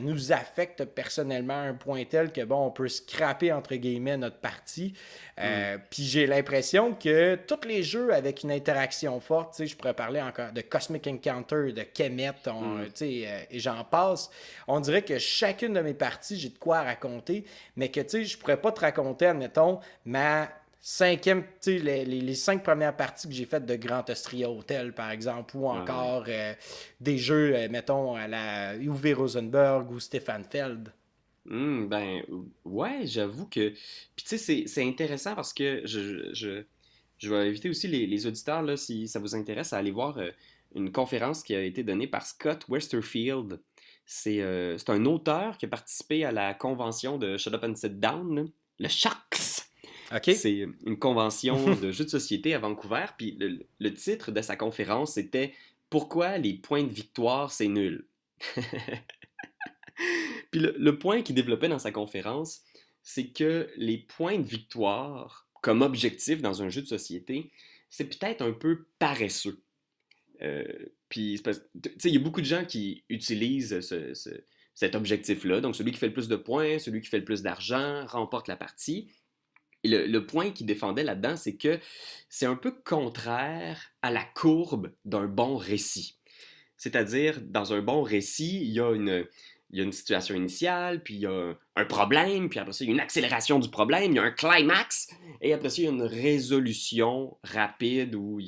nous affectent personnellement à un point tel que bon, on peut scraper entre guillemets notre partie. Euh, puis j'ai l'impression que tous les jeux avec une interaction forte, je pourrais parler encore de Cosmic Encounter, de Kemet, mm. euh, et j'en passe. On dirait que chacune de mes parties, j'ai de quoi raconter, mais que tu je pourrais pas te raconter, admettons, ma cinquième, tu les, cinq premières parties que j'ai faites de Grand Austria Hotel, par exemple, ou ah encore euh, des jeux, mettons, à la Uwe Rosenberg ou Stefan Feld. Mmh, ben, ouais, j'avoue que. Puis, tu sais, c'est intéressant parce que je, je, je vais inviter aussi les, auditeurs, là, si ça vous intéresse, à aller voir euh, une conférence qui a été donnée par Scott Westerfield. Euh, c'est un auteur qui a participé à la convention de Shut Up and Sit Down, le Sharks. Ok. C'est une convention de jeux de société à Vancouver. Puis le, titre de sa conférence, était « Pourquoi les points de victoire, c'est nul Puis le, point qu'il développait dans sa conférence, c'est que les points de victoire comme objectif dans un jeu de société, c'est peut-être un peu paresseux. Euh, puis, il y a beaucoup de gens qui utilisent cet objectif-là. Donc, celui qui fait le plus de points, celui qui fait le plus d'argent, remporte la partie. Et le, le point qu'il défendait là-dedans, c'est que c'est un peu contraire à la courbe d'un bon récit. C'est-à-dire, dans un bon récit, il y a une, il y a une situation initiale, puis il y a un problème, puis après ça, il y a une accélération du problème, il y a un climax, et après ça, il y a une résolution rapide où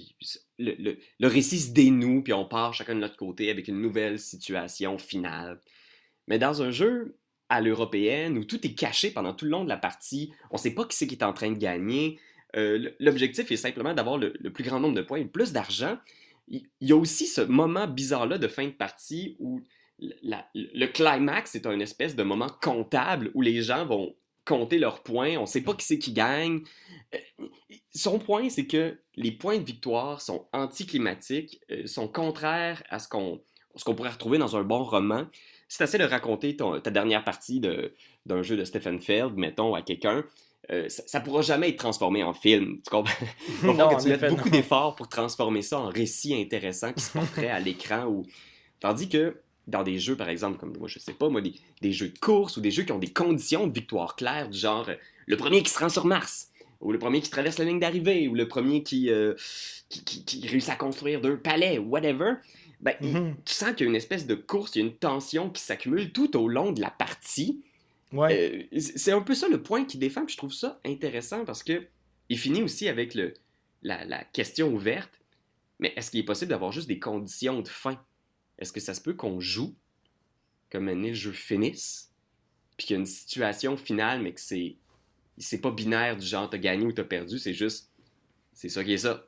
le, récit se dénoue, puis on part chacun de notre côté avec une nouvelle situation finale. Mais dans un jeu à l'européenne où tout est caché pendant tout le long de la partie, on ne sait pas qui c'est qui est en train de gagner, euh, l'objectif est simplement d'avoir le, plus grand nombre de points et plus d'argent. Il y a aussi ce moment bizarre-là de fin de partie où le climax est un espèce de moment comptable où les gens vont compter leurs points, on ne sait pas qui c'est qui gagne. Euh, son point, c'est que les points de victoire sont anticlimatiques, euh, sont contraires à ce qu'on qu'on pourrait retrouver dans un bon roman. Si tu de raconter ta dernière partie d'un jeu de Stephen Feld, mettons, à quelqu'un, euh, ça, ne pourra jamais être transformé en film. Tu comprends? Il faut que tu mettes beaucoup d'efforts pour transformer ça en récit intéressant qui se porterait à l'écran. Ou... Tandis que dans des jeux, par exemple, comme moi, je sais pas, moi, des, jeux de course ou des jeux qui ont des conditions de victoire claires, du genre euh, le premier qui se rend sur Mars, ou le premier qui traverse la ligne d'arrivée, ou le premier qui, euh, qui, réussit à construire deux palais, whatever. Ben, mhm. tu sens qu'il y a une espèce de course, il y a une tension qui s'accumule tout au long de la partie. Ouais. Euh, c'est un peu ça le point qui défend, je trouve ça intéressant parce que il finit aussi avec le, la, la question ouverte. Mais est-ce qu'il est possible d'avoir juste des conditions de fin? est-ce que ça se peut qu'on joue, comme un le jeu finisse, puis qu'il y a une situation finale, mais que c'est c'est pas binaire du genre t'as gagné ou t'as perdu, c'est juste c'est ça qui est ça.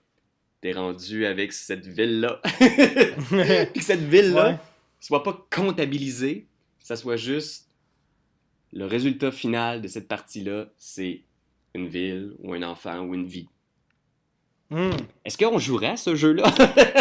T'es rendu avec cette ville-là. puis que cette ville-là soit pas comptabilisée, ça soit juste le résultat final de cette partie-là, c'est une ville ou un enfant ou une vie. Hmm. Est-ce qu'on jouerait à ce jeu-là?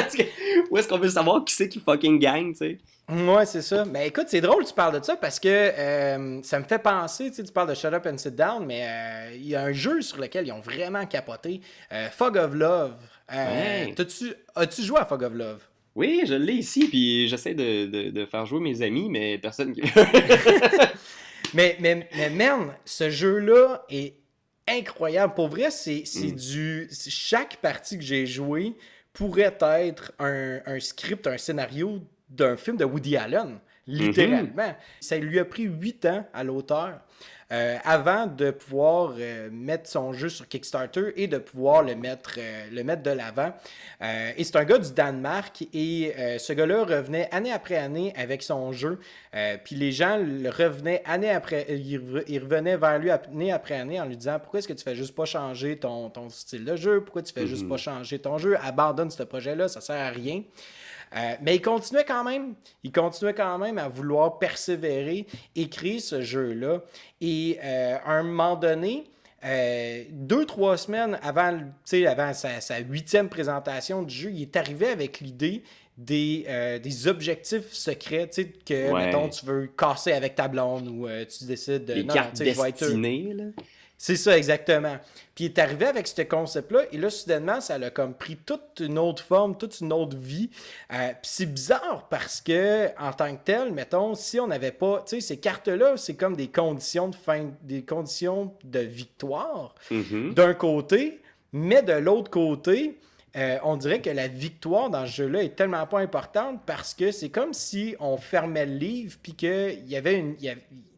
Ou est-ce qu'on veut savoir qui c'est qui fucking gagne, tu sais? Hmm, ouais, c'est ça. Mais écoute, c'est drôle tu parles de ça parce que euh, ça me fait penser, tu sais, tu parles de Shut Up and Sit Down, mais euh, il y a un jeu sur lequel ils ont vraiment capoté, euh, Fog of Love. As-tu joué à Fog of Love? Oui, je l'ai ici, puis j'essaie de, faire jouer mes amis, mais personne Mais, mais, mais, ce jeu-là est incroyable. Pour vrai, c'est mm. du. Chaque partie que j'ai jouée pourrait être un, script, un scénario d'un film de Woody Allen, mhm. littéralement. Ça lui a pris huit ans à l'auteur euh, avant de pouvoir euh, mettre son jeu sur Kickstarter et de pouvoir le mettre, euh, le mettre de l'avant. et c'est un gars du Danemark et ce gars-là revenait année après année avec son jeu. Puis les gens revenaient année après, ils revenaient vers lui année après année en lui disant pourquoi est-ce que tu fais juste pas changer ton, ton style de jeu, pourquoi tu fais juste mhm. pas changer ton jeu, abandonne ce projet-là, ça sert à rien. Euh, mais il continuait quand même. Il continuait quand même à vouloir persévérer, écrire ce jeu-là. Et euh, à un moment donné, euh, deux, trois semaines avant, avant sa, huitième présentation du jeu, il est arrivé avec l'idée des, des objectifs secrets, tu sais, que, mettons, tu veux casser avec ta blonde ou tu décides... de non, cartes c'est ça, exactement. Puis il est arrivé avec ce concept-là, et là, soudainement, ça a comme pris toute une autre forme, toute une autre vie. Euh, puis c'est bizarre parce que, en tant que tel, mettons, si on n'avait pas, tu sais, ces cartes-là, c'est comme des conditions de fin, des conditions de victoire mhm. d'un côté, mais de l'autre côté, euh, on dirait que la victoire dans ce jeu-là est tellement pas importante parce que c'est comme si on fermait le livre puis qu'il y avait une.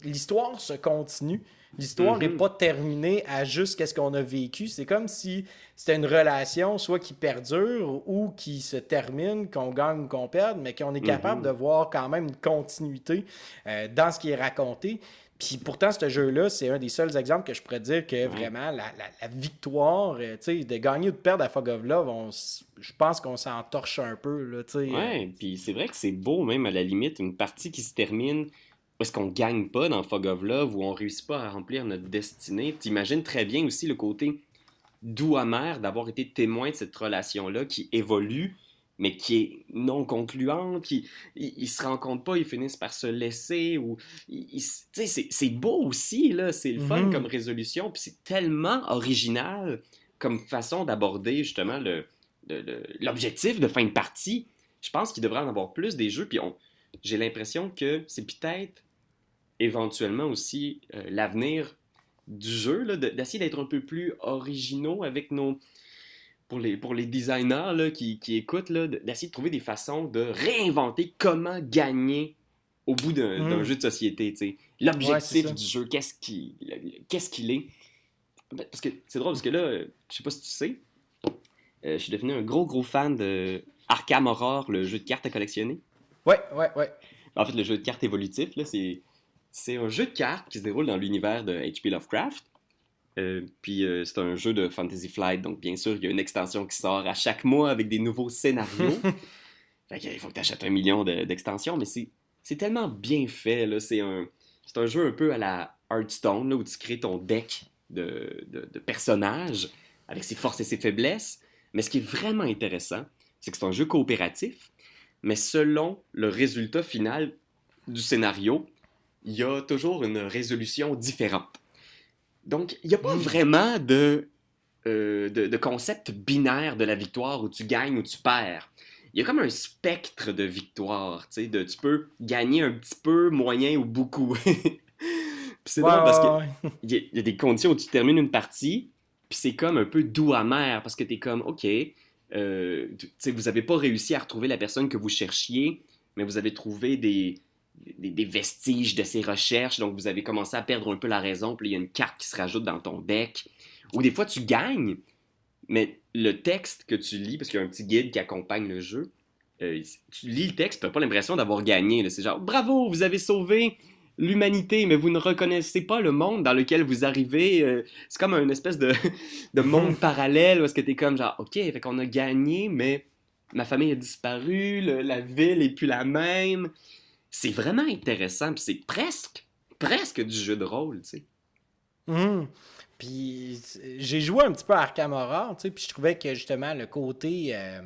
L'histoire se continue. L'histoire n'est mhm. pas terminée à juste ce qu'on a vécu. C'est comme si c'était une relation, soit qui perdure ou qui se termine, qu'on gagne ou qu'on perde, mais qu'on est capable mhm. de voir quand même une continuité euh, dans ce qui est raconté. Puis pourtant, ce jeu-là, c'est un des seuls exemples que je pourrais dire que mhm. vraiment la, victoire, euh, de gagner ou de perdre à Fog of Love, je pense qu'on s'en torche un peu, là, tu euh. puis c'est vrai que c'est beau, même à la limite, une partie qui se termine est-ce qu'on gagne pas dans Fog of Love ou on réussit pas à remplir notre destinée. T'imagines très bien aussi le côté doux amer d'avoir été témoin de cette relation-là qui évolue, mais qui est non concluante, qui ils, se rencontrent pas, ils finissent par se laisser ou c'est beau aussi là, c'est le fun mhm. comme résolution, puis c'est tellement original comme façon d'aborder justement le l'objectif de fin de partie. Je pense qu'il devrait en avoir plus des jeux, puis on, j'ai l'impression que c'est peut-être éventuellement aussi euh, l'avenir du jeu, d'essayer d'être un peu plus originaux avec nos... Pour les, pour les designers qui, qui, écoutent, d'essayer de trouver des façons de réinventer comment gagner au bout d'un hmm. jeu de société. L'objectif du jeu, qu'est-ce qu'il qu'est-ce qu'il est. Ben, parce que c'est drôle, parce que là, je sais pas si tu sais, euh, je suis devenu un gros gros fan de Arkham Horror, le jeu de cartes à collectionner. Ouais, ouais, ouais. En fait, le jeu de cartes évolutif, c'est un jeu de cartes qui se déroule dans l'univers de H.P. Lovecraft. Euh, puis euh, c'est un jeu de Fantasy Flight, donc bien sûr, il y a une extension qui sort à chaque mois avec des nouveaux scénarios. Il faut que tu achètes un million d'extensions, mais c'est tellement bien fait. C'est un, jeu un peu à la Hearthstone, là, où tu crées ton deck de, de personnages avec ses forces et ses faiblesses. Mais ce qui est vraiment intéressant, c'est que c'est un jeu coopératif mais selon le résultat final du scénario, il y a toujours une résolution différente. Donc, il n'y a pas vraiment euh, de, de, concept binaire de la victoire où tu gagnes ou tu perds. Il y a comme un spectre de victoire, tu sais, de tu peux gagner un petit peu, moyen ou beaucoup. c'est parce qu'il y, a des conditions où tu termines une partie, puis c'est comme un peu doux amer parce que tu es comme, ok, euh, vous n'avez pas réussi à retrouver la personne que vous cherchiez, mais vous avez trouvé des, vestiges de ses recherches, donc vous avez commencé à perdre un peu la raison, puis il y a une carte qui se rajoute dans ton deck. Ou des fois, tu gagnes, mais le texte que tu lis, parce qu'il y a un petit guide qui accompagne le jeu, euh, tu lis le texte, tu n'as pas l'impression d'avoir gagné. C'est genre, bravo, vous avez sauvé l'humanité, mais vous ne reconnaissez pas le monde dans lequel vous arrivez. Euh, c'est comme une espèce de, mhm. monde parallèle où est-ce que t'es comme genre, OK, fait qu'on a gagné, mais ma famille a disparu, la ville est plus la même. C'est vraiment intéressant, c'est presque, presque du jeu de rôle, tu sais. Mhm. Puis j'ai joué un petit peu à Arkham Horror, tu puis je trouvais que justement le côté... Euh,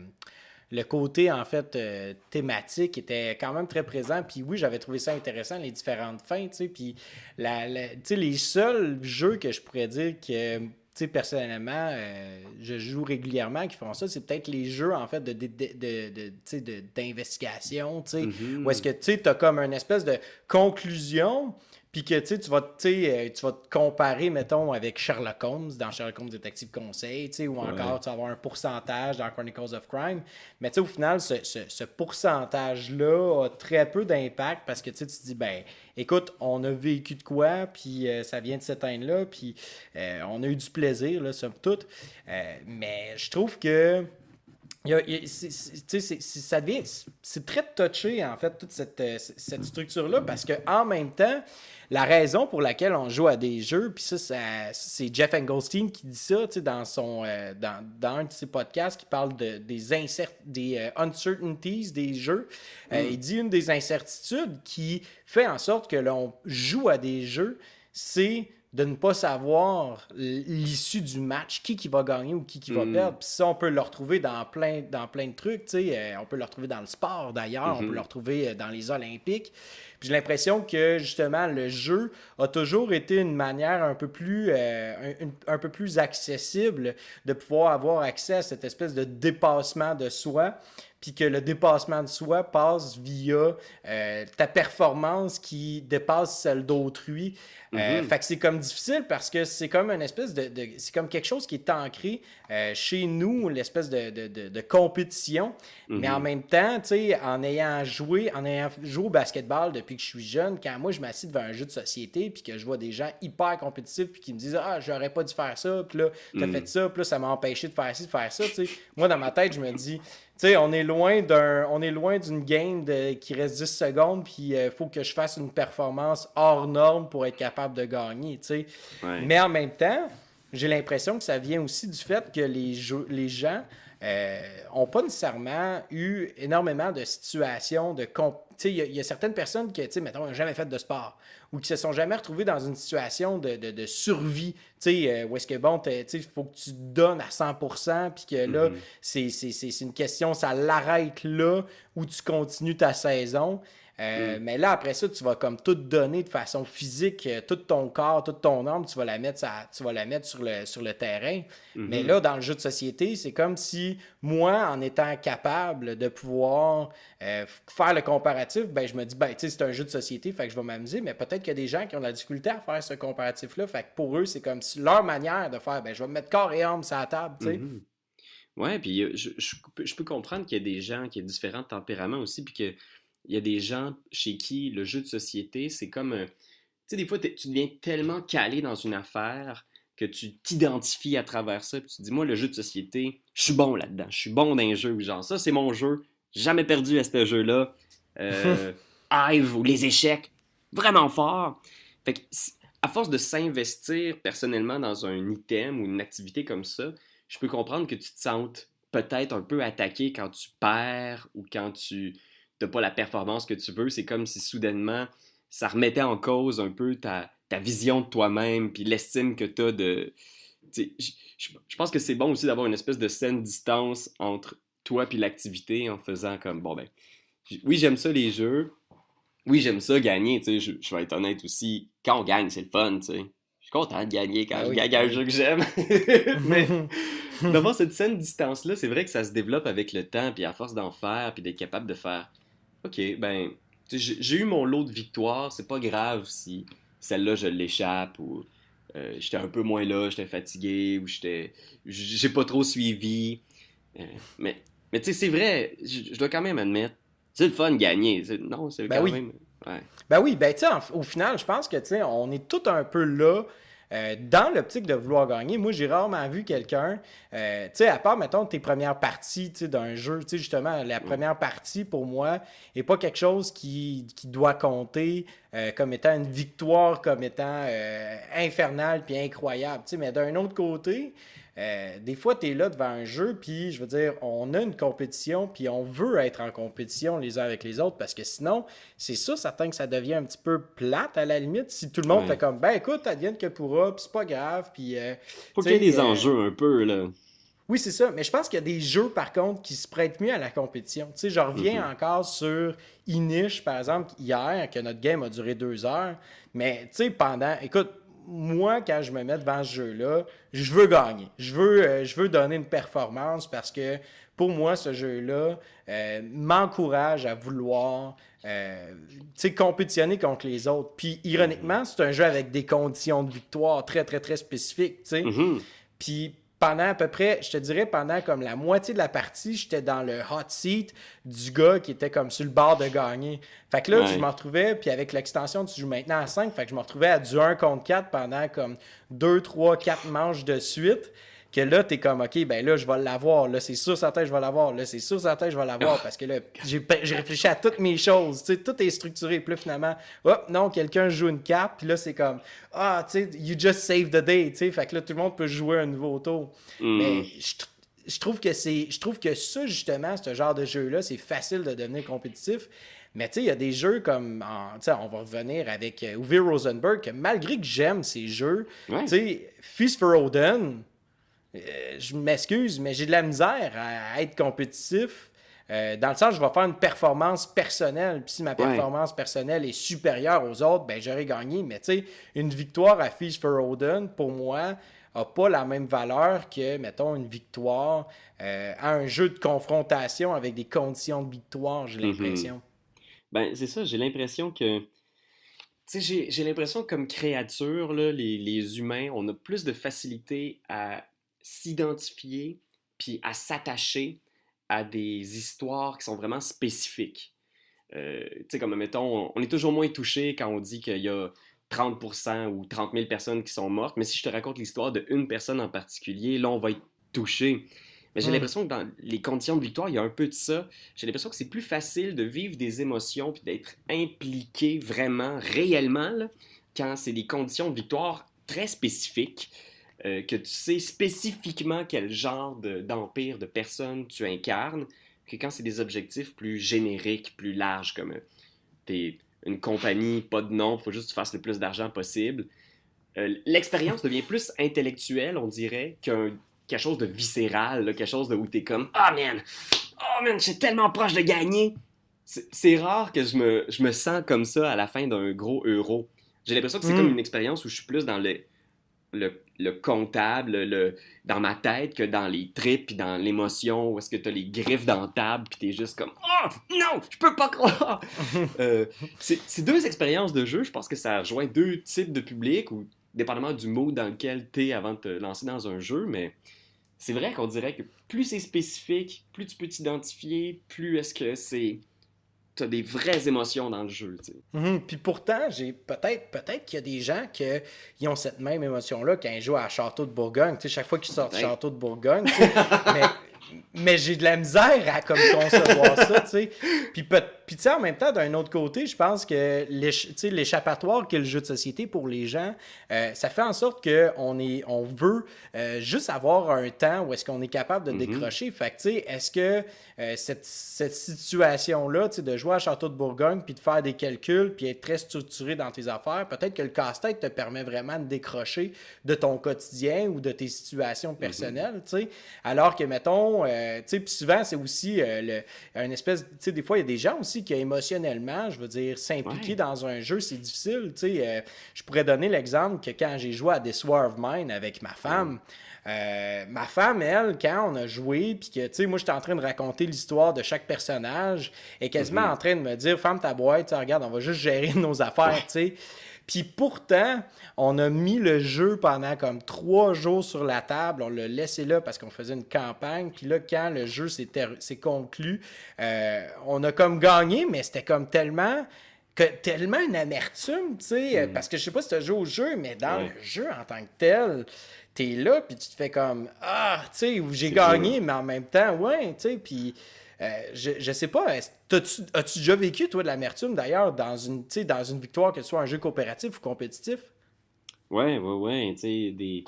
le côté, en fait, euh, thématique était quand même très présent. Puis oui, j'avais trouvé ça intéressant, les différentes fins, tu sais. Puis la, les seuls jeux que je pourrais dire que, tu sais, personnellement, euh, je joue régulièrement qui font ça, c'est peut-être les jeux, en fait, de, d'investigation, de, de, tu sais, mm-hmm. où est-ce que, tu sais, t'as comme une espèce de conclusion puis que tu vas, euh, tu vas te comparer, mettons, avec Sherlock Holmes dans Sherlock Holmes Détective Conseil, ou encore tu vas avoir un pourcentage dans Chronicles of Crime. Mais tu sais, au final, ce, pourcentage-là a très peu d'impact parce que tu te dis, ben, écoute, on a vécu de quoi, puis euh, ça vient de cette année-là, puis euh, on a eu du plaisir, là, somme toute. mais je trouve que ça c'est très touché en fait toute cette, euh, cette structure là parce que en même temps, la raison pour laquelle on joue à des jeux, puis ça, c'est Jeff Engelstein qui dit ça, dans son euh, dans, un de ses podcasts qui parle de, des des euh, uncertainties des jeux. Mm. il dit une des incertitudes qui fait en sorte que l'on joue à des jeux, c'est de ne pas savoir l'issue du match, qui qui va gagner ou qui qui va hmm. perdre. Puis ça, on peut le retrouver dans plein, dans plein de trucs. sais. Euh, on peut le retrouver dans le sport d'ailleurs, on peut mhm. le retrouver euh, dans les Olympiques. J'ai l'impression que justement le jeu a toujours été une manière un peu plus euh, un, peu plus accessible de pouvoir avoir accès à cette espèce de dépassement de soi puis que le dépassement de soi passe via euh, ta performance qui dépasse celle d'autrui. Euh, mhm. fait que c'est comme difficile parce que c'est comme une espèce de, c'est comme quelque chose qui est ancré euh, chez nous, l'espèce de, compétition. Mais mhm. en même temps, tu sais, en ayant joué, en ayant joué au basketball depuis que je suis jeune, quand moi je m'assieds devant un jeu de société puis que je vois des gens hyper compétitifs puis qui me disent ah j'aurais pas dû faire ça, puis là t'as mhm. fait ça, puis là ça m'a empêché de faire ci, de faire ça. sais moi dans ma tête je me dis on est loin d'un, on est loin d'une game de, qui reste 10 secondes, puis il euh, faut que je fasse une performance hors norme pour être capable de gagner. Mais en même temps, j'ai l'impression que ça vient aussi du fait que les, les gens n'ont euh, pas nécessairement eu énormément de situations de il y, a certaines personnes qui, tu mettons, n'ont jamais fait de sport ou qui se sont jamais retrouvées dans une situation de, de, survie, tu sais, euh, où est-ce que, bon, il faut que tu donnes à 100%, puis que là, mm-hmm. c'est une question, ça l'arrête là, où tu continues ta saison. Euh, mm. Mais là, après ça, tu vas comme tout donner de façon physique, euh, tout ton corps, toute ton âme, tu vas la mettre, ça, tu vas la mettre sur, le, sur le terrain. Mm-hmm. Mais là, dans le jeu de société, c'est comme si moi, en étant capable de pouvoir euh, faire le comparatif, ben, je me dis, ben, c'est un jeu de société, fait que je vais m'amuser, mais peut-être qu'il y a des gens qui ont la difficulté à faire ce comparatif-là. Fait pour eux, c'est comme si leur manière de faire, ben, je vais me mettre corps et âme sur la table. tu mm-hmm. Ouais, puis je, je, peux comprendre qu'il y a des gens qui ont différents tempéraments aussi, puis que il y a des gens chez qui le jeu de société, c'est comme euh, Tu sais, des fois, tu deviens tellement calé dans une affaire que tu t'identifies à travers ça, puis tu te dis, moi, le jeu de société, je suis bon là-dedans, je suis bon dans un jeu, genre, ça, c'est mon jeu, jamais perdu à ce jeu-là. Euh, ou les échecs, vraiment fort. Fait à force de s'investir personnellement dans un item ou une activité comme ça, je peux comprendre que tu te sentes peut-être un peu attaqué quand tu perds ou quand tu t'as pas la performance que tu veux, c'est comme si soudainement ça remettait en cause un peu ta, vision de toi-même, puis l'estime que tu as de. Je pense que c'est bon aussi d'avoir une espèce de saine distance entre toi et l'activité en faisant comme bon ben oui j'aime ça les jeux oui j'aime ça gagner tu sais je, vais être honnête aussi quand on gagne c'est le fun tu sais je suis content de gagner quand ah je gagne un jeu que j'aime mais d'avoir cette saine distance là c'est vrai que ça se développe avec le temps puis à force d'en faire puis d'être capable de faire OK, ben, j'ai eu mon lot de victoires, c'est pas grave si celle-là je l'échappe ou euh, j'étais un peu moins là, j'étais fatigué ou j'étais j'ai pas trop suivi. Euh, mais mais tu sais, c'est vrai, je dois quand même admettre, c'est le fun de gagner. Non, c'est ben quand oui. Ben oui, ben tu au final, je pense que tu on est tout un peu là euh, dans l'optique de vouloir gagner, moi, j'ai rarement vu quelqu'un, euh, à part, mettons, tes premières parties d'un jeu, tu justement, la mm. première partie, pour moi, n'est pas quelque chose qui, doit compter euh, comme étant une victoire, comme étant infernale puis incroyable, mais d'un autre côté, euh, des fois, tu es là devant un jeu, puis je veux dire, on a une compétition, puis on veut être en compétition les uns avec les autres, parce que sinon, c'est ça, certain que ça devient un petit peu plate à la limite. Si tout le monde fait comme, ben écoute, advienne que pourra, puis c'est pas grave, puis. Euh, Faut qu'il y ait des enjeux un peu, là. Oui, c'est ça. Mais je pense qu'il y a des jeux, par contre, qui se prêtent mieux à la compétition. Tu sais, je reviens mm-hmm. encore sur Inish, par exemple, hier, que notre game a duré deux heures. Mais, tu sais, pendant. Écoute, moi, quand je me mets devant ce jeu-là, je veux gagner. Je veux, euh, je veux donner une performance parce que pour moi, ce jeu-là euh, m'encourage à vouloir euh, compétitionner contre les autres. Puis, ironiquement, mhm. c'est un jeu avec des conditions de victoire très, très, très spécifiques. Mhm. Puis, pendant à peu près, je te dirais, pendant comme la moitié de la partie, j'étais dans le hot seat du gars qui était comme sur le bord de gagner. Fait que là, je me retrouvais, puis avec l'extension, tu joues maintenant à 5, fait que je me retrouvais à du 1 contre 4 pendant comme 2, 3, 4 manches de suite là, tu es comme, OK, ben là, je vais l'avoir. Là, c'est sûr, certain, je vais l'avoir. Là, c'est sûr, certain, je vais l'avoir. Oh Parce que là, j'ai réfléchi à toutes mes choses. Tu tout est structuré. plus finalement, hop, non, quelqu'un joue une carte. Puis là, c'est comme, ah, tu sais, you just saved the day. Tu sais, fait que là, tout le monde peut jouer un nouveau tour. Mm. Mais je trouve que c'est je trouve que ça justement ce genre de jeu là c'est facile de devenir compétitif mais tu sais il y a des jeux comme sais on va revenir avec euh, Uwe Rosenberg que malgré que j'aime ces jeux tu sais Fist for Odin euh, je m'excuse, mais j'ai de la misère à être compétitif. Euh, dans le sens, je vais faire une performance personnelle. Puis si ma performance personnelle est supérieure aux autres, ben j'aurais gagné. Mais tu sais, une victoire à Fish for Oden, pour moi, n'a pas la même valeur que, mettons, une victoire euh, à un jeu de confrontation avec des conditions de victoire, j'ai mhm. l'impression. Ben, c'est ça, j'ai l'impression que. Tu sais, j'ai l'impression que comme créature, là, les humains, on a plus de facilité à s'identifier puis à s'attacher à des histoires qui sont vraiment spécifiques. Euh, tu sais, comme mettons, on est toujours moins touché quand on dit qu'il y a 30% ou 30 000 personnes qui sont mortes, mais si je te raconte l'histoire d'une personne en particulier, là, on va être touché. Mais j'ai l'impression que dans les conditions de victoire, il y a un peu de ça. J'ai l'impression que c'est plus facile de vivre des émotions puis d'être impliqué vraiment, réellement, quand c'est des conditions de victoire très spécifiques. Euh, que tu sais spécifiquement quel genre d'empire, de, personne tu incarnes, que quand c'est des objectifs plus génériques, plus larges, comme euh, t'es une compagnie, pas de nom, faut juste que tu fasses le plus d'argent possible. Euh, l'expérience devient plus intellectuelle, on dirait, qu'un quelque chose de viscéral, quelque chose de où t'es comme Ah oh, man, oh man, suis tellement proche de gagner. C'est rare que je me, je me sens comme ça à la fin d'un gros euro. J'ai l'impression que c'est comme hmm. une expérience où je suis plus dans le le comptable le, dans ma tête que dans les tripes puis dans l'émotion où est-ce que t'as les griffes dans la table puis t'es juste comme oh non je peux pas croire euh, ces c'est deux expériences de jeu je pense que ça rejoint deux types de public ou dépendamment du mot dans lequel t'es avant de te lancer dans un jeu mais c'est vrai qu'on dirait que plus c'est spécifique plus tu peux t'identifier plus est-ce que c'est t'as des vraies émotions dans le jeu. tu mhm. Puis pourtant, j'ai peut-être peut-être qu'il y a des gens qui ont cette même émotion-là quand ils jouent à Château de Bourgogne. chaque fois qu'ils sortent Château de Bourgogne, mais, j'ai de la misère à comme concevoir ça. Puis peut-être puis, tu sais, en même temps, d'un autre côté, je pense que l'échappatoire qu'est le jeu de société pour les gens, euh, ça fait en sorte qu'on on veut euh, juste avoir un temps où est-ce qu'on est capable de mhm. décrocher. Fait que, tu sais, est-ce que euh, cette, situation-là, tu sais, de jouer à Château de Bourgogne, puis de faire des calculs, puis être très structuré dans tes affaires, peut-être que le casse-tête te permet vraiment de décrocher de ton quotidien ou de tes situations mhm. personnelles, tu sais. Alors que, mettons, tu sais, puis souvent, c'est aussi le, un espèce, tu sais, des fois, il y a des gens aussi aussi qu'émotionnellement, je veux dire, s'impliquer dans un jeu, c'est difficile. Euh, je pourrais donner l'exemple que quand j'ai joué à The War of Mine avec ma mm. femme, euh, ma femme, elle, quand on a joué, puis que, tu sais, moi, j'étais en train de raconter l'histoire de chaque personnage, est quasiment mhm. en train de me dire, ferme ta boîte, regarde, on va juste gérer nos affaires, puis pourtant, on a mis le jeu pendant comme trois jours sur la table. On l'a laissé là parce qu'on faisait une campagne. Puis là, quand le jeu s'est conclu, euh, on a comme gagné, mais c'était comme tellement. Que tellement une amertume, tu sais, hmm. parce que je sais pas si tu as joué au jeu, mais dans le jeu en tant que tel, es là, puis tu te fais comme, ah, tu sais, j'ai gagné, mais en même temps, ouais, tu sais, puis euh, je, je sais pas, as-tu déjà vécu, toi, de l'amertume d'ailleurs, dans une, dans une victoire, que ce soit un jeu coopératif ou compétitif? Ouais, ouais, ouais. Tu sais, des.